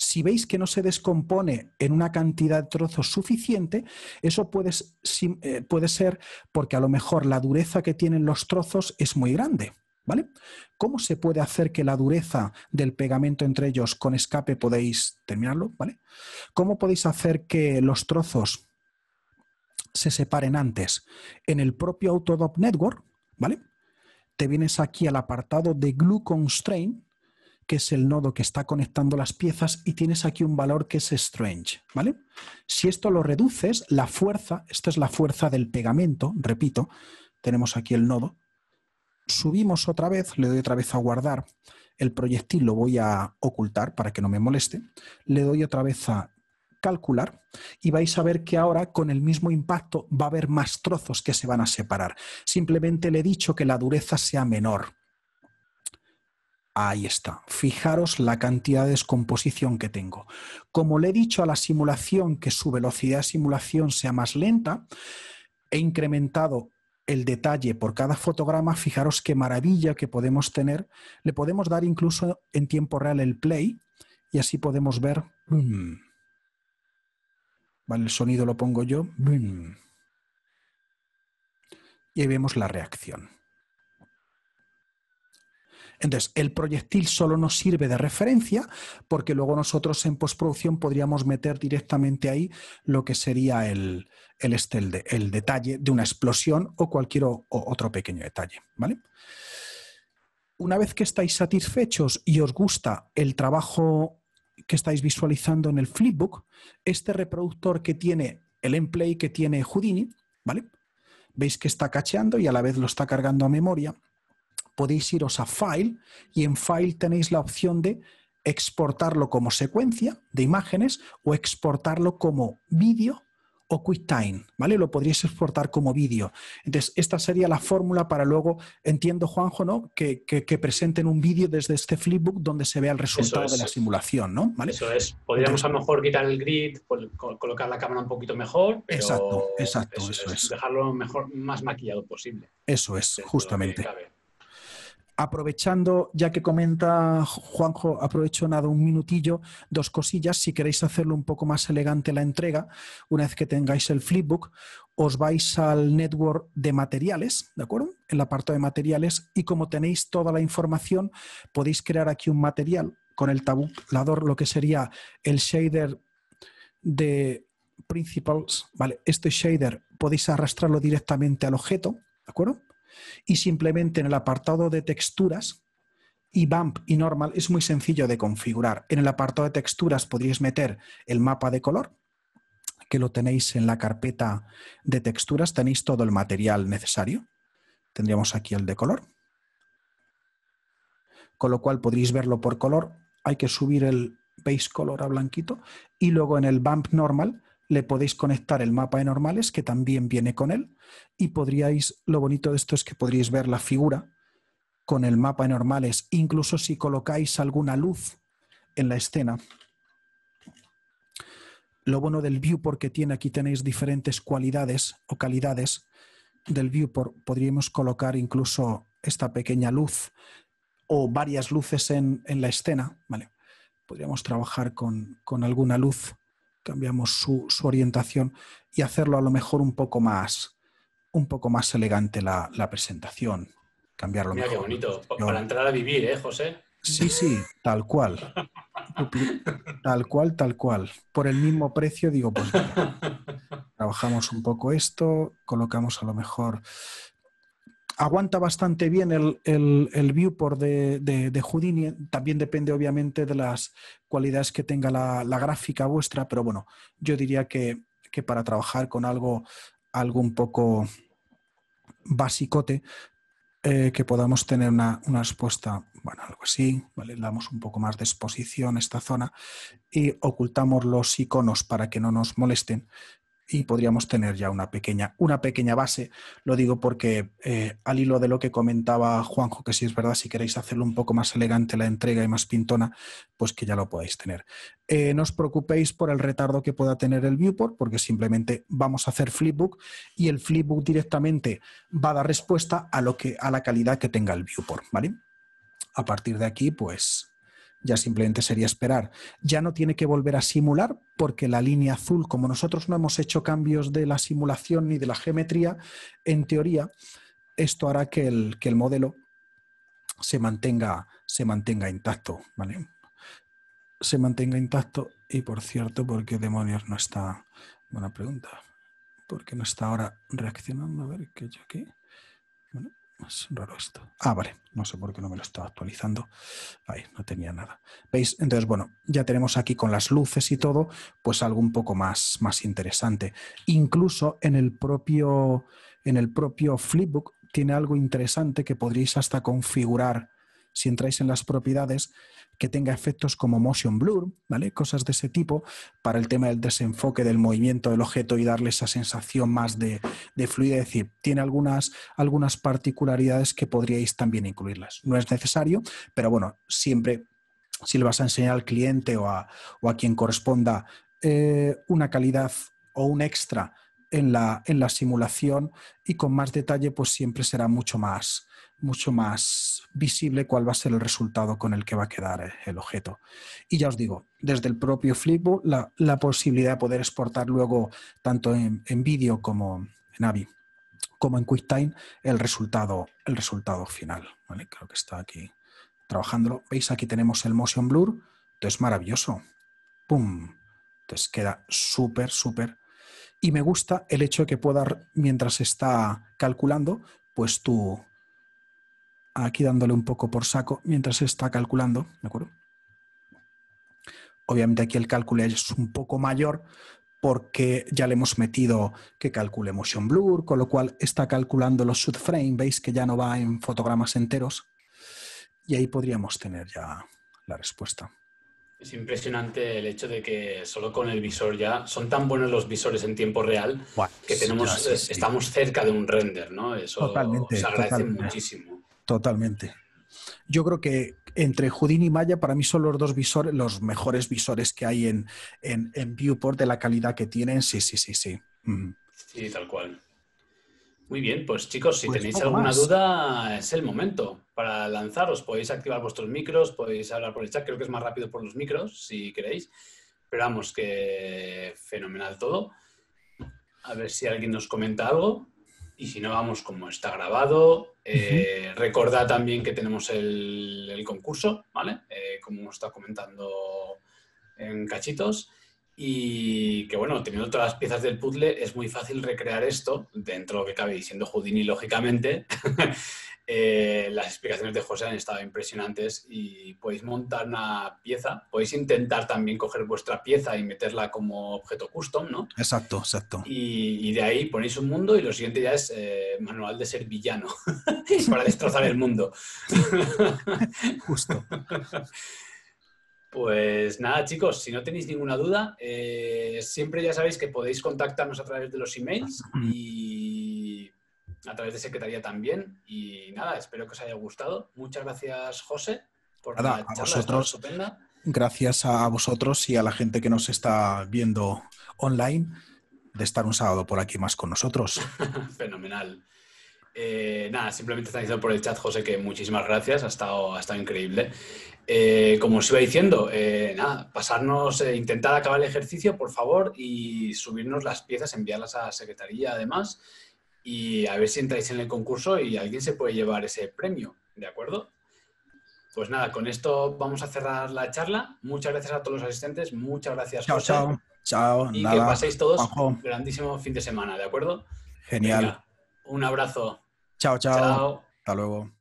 Si veis que no se descompone en una cantidad de trozos suficiente, eso eh, puede, ser porque a lo mejor la dureza que tienen los trozos es muy grande. ¿Vale? ¿Cómo se puede hacer que la dureza del pegamento entre ellos con escape podéis terminarlo? ¿Vale? ¿Cómo podéis hacer que los trozos se separen antes? En el propio Autodop Network, ¿vale? Te vienes aquí al apartado de Glue Constraint, que es el nodo que está conectando las piezas, y tienes aquí un valor que es strange, ¿vale? Si esto lo reduces, la fuerza, esta es la fuerza del pegamento, repito, tenemos aquí el nodo, subimos otra vez, le doy otra vez a guardar, el proyectil lo voy a ocultar para que no me moleste, le doy otra vez a calcular y vais a ver que ahora con el mismo impacto va a haber más trozos que se van a separar. Simplemente le he dicho que la dureza sea menor. Ahí está. Fijaros la cantidad de descomposición que tengo. Como le he dicho a la simulación que su velocidad de simulación sea más lenta, he incrementado el detalle por cada fotograma, fijaros qué maravilla que podemos tener. Le podemos dar incluso en tiempo real el play y así podemos ver. Mm, vale, el sonido lo pongo yo. Mm, y ahí vemos la reacción. Entonces, el proyectil solo nos sirve de referencia porque luego nosotros en postproducción podríamos meter directamente ahí lo que sería el, detalle de una explosión o cualquier otro pequeño detalle. Una vez que estáis satisfechos y os gusta el trabajo que estáis visualizando en el flipbook, este reproductor que tiene el emplay que tiene Houdini, ¿vale? Veis que está cacheando y a la vez lo está cargando a memoria podéis iros a File y en File tenéis la opción de exportarlo como secuencia de imágenes o exportarlo como vídeo o QuickTime, ¿vale? Lo podríais exportar como vídeo. Entonces, esta sería la fórmula para luego, entiendo, Juanjo, ¿no? Que, presenten un vídeo desde este flipbook donde se vea el resultado de la simulación, ¿no? Eso es. Podríamos a lo mejor quitar el grid, pues, colocar la cámara un poquito mejor, pero exacto, exacto, eso, es. Dejarlo mejor, más maquillado posible. Eso es, justamente. Aprovechando, ya que comenta Juanjo, aprovecho nada un minutillo, dos cosillas. Si queréis hacerlo un poco más elegante la entrega, una vez que tengáis el flipbook, os vais al network de materiales, ¿de acuerdo? El apartado de materiales y como tenéis toda la información, podéis crear aquí un material con el tabulador, lo que sería el shader de principles, ¿vale? Este shader podéis arrastrarlo directamente al objeto, ¿de acuerdo? y simplemente en el apartado de texturas y bump y normal es muy sencillo de configurar. En el apartado de texturas podríais meter el mapa de color, que lo tenéis en la carpeta de texturas, tenéis todo el material necesario. Tendríamos aquí el de color. Con lo cual podréis verlo por color. Hay que subir el base color a blanquito y luego en el bump normal le podéis conectar el mapa de normales, que también viene con él, y podríais, lo bonito de esto es que podríais ver la figura con el mapa de normales, incluso si colocáis alguna luz en la escena. Lo bueno del viewport que tiene, aquí tenéis diferentes cualidades o calidades del viewport. Podríamos colocar incluso esta pequeña luz o varias luces en, en la escena. ¿vale? Podríamos trabajar con, con alguna luz cambiamos su, orientación y hacerlo a lo mejor un poco más, un poco más elegante la, presentación. Cambiarlo Mira qué bonito. Para entrar a vivir, ¿eh, José? Sí, sí, tal cual. Tal cual, tal cual. Por el mismo precio, digo, pues trabajamos un poco esto, colocamos a lo mejor aguanta bastante bien el, viewport de, Houdini. También depende, obviamente, de las cualidades que tenga la, gráfica vuestra, pero bueno, yo diría que, para trabajar con algo, algo un poco basicote, eh, que podamos tener una, respuesta, bueno, algo así, damos un poco más de exposición a esta zona y ocultamos los iconos para que no nos molesten y podríamos tener ya una pequeña, una pequeña base. Lo digo porque eh, al hilo de lo que comentaba Juanjo, que si es verdad, si queréis hacerlo un poco más elegante la entrega y más pintona, pues que ya lo podáis tener. Eh, no os preocupéis por el retardo que pueda tener el viewport, porque simplemente vamos a hacer flipbook y el flipbook directamente va a dar respuesta a, lo que, a la calidad que tenga el viewport, ¿vale? A partir de aquí, pues ya simplemente sería esperar. Ya no tiene que volver a simular porque la línea azul, como nosotros no hemos hecho cambios de la simulación ni de la geometría, en teoría, esto hará que el, que el modelo se mantenga, se mantenga intacto. ¿vale? Se mantenga intacto y, por cierto, porque demonios no está... Buena pregunta. ¿Por qué no está ahora reaccionando? A ver, qué yo aquí... Es raro esto. Ah, vale. No sé por qué no me lo estaba actualizando. Ahí, no tenía nada. ¿Veis? Entonces, bueno, ya tenemos aquí con las luces y todo, pues algo un poco más, más interesante. Incluso en el propio, en el propio Flipbook tiene algo interesante que podríais hasta configurar si entráis en las propiedades, que tenga efectos como motion blur, ¿vale? Cosas de ese tipo para el tema del desenfoque del movimiento del objeto y darle esa sensación más de, fluidez. Es decir, tiene algunas, particularidades que podríais también incluirlas. No es necesario, pero bueno, siempre si le vas a enseñar al cliente o a, quien corresponda eh, una calidad o un extra en la, en la simulación y con más detalle, pues siempre será mucho más, mucho más visible cuál va a ser el resultado con el que va a quedar eh, el objeto. Y ya os digo, desde el propio Flipbook, la, posibilidad de poder exportar luego, tanto en, en vídeo como en AVI, como en QuickTime, el resultado, el resultado final. ¿vale? Creo que está aquí trabajándolo. ¿Veis? Aquí tenemos el Motion Blur. Entonces, maravilloso. ¡Pum! Entonces queda súper, súper. Y me gusta el hecho de que pueda, mientras está calculando, pues tú aquí dándole un poco por saco mientras está calculando, ¿de acuerdo? Obviamente aquí el cálculo es un poco mayor porque ya le hemos metido que calcule motion blur, con lo cual está calculando los subframe, veis que ya no va en fotogramas enteros y ahí podríamos tener ya la respuesta. Es impresionante el hecho de que solo con el visor ya son tan buenos los visores en tiempo real que tenemos, estamos cerca de un render, ¿no? Eso totalmente, se agradece muchísimo. Totalmente. Yo creo que entre Houdini y Maya para mí son los dos visores, los mejores visores que hay en, Viewport de la calidad que tienen. Sí, sí, sí, sí. Sí, tal cual. Muy bien, pues chicos, si pues tenéis alguna duda, es el momento para lanzaros. Podéis activar vuestros micros, podéis hablar por el chat, creo que es más rápido por los micros, si queréis. Pero vamos, que fenomenal todo. A ver si alguien nos comenta algo. Y si no, vamos, como está grabado, eh, Recordad también que tenemos el, concurso, ¿vale? Eh, como está comentando en cachitos. Y que bueno, teniendo todas las piezas del puzzle es muy fácil recrear esto dentro de lo que cabe, y siendo Houdini lógicamente, Eh, las explicaciones de José han estado impresionantes y podéis montar una pieza, podéis intentar también coger vuestra pieza y meterla como objeto custom, ¿no? Exacto, exacto. Y, de ahí ponéis un mundo y lo siguiente ya es eh, manual de ser villano para destrozar el mundo. Justo. Pues nada, chicos, si no tenéis ninguna duda, eh, siempre ya sabéis que podéis contactarnos a través de los emails y a través de Secretaría también. Y nada, espero que os haya gustado. Muchas gracias, José, por nada, la estupenda. Gracias a vosotros y a la gente que nos está viendo online de estar un sábado por aquí más con nosotros. Fenomenal. Eh, nada, simplemente está diciendo por el chat, José, que muchísimas gracias, ha estado, ha estado increíble. Eh, como os iba diciendo, eh, nada, pasarnos, intentar acabar el ejercicio, por favor, y subirnos las piezas, enviarlas a secretaría, además y a ver si entráis en el concurso y alguien se puede llevar ese premio, ¿de acuerdo? Pues nada, con esto vamos a cerrar la charla. Muchas gracias a todos los asistentes, muchas gracias. Chao, chao, chao. Y que paséis todos un grandísimo fin de semana, ¿de acuerdo? Genial. un abrazo. Chao, chao. Chao. Hasta luego.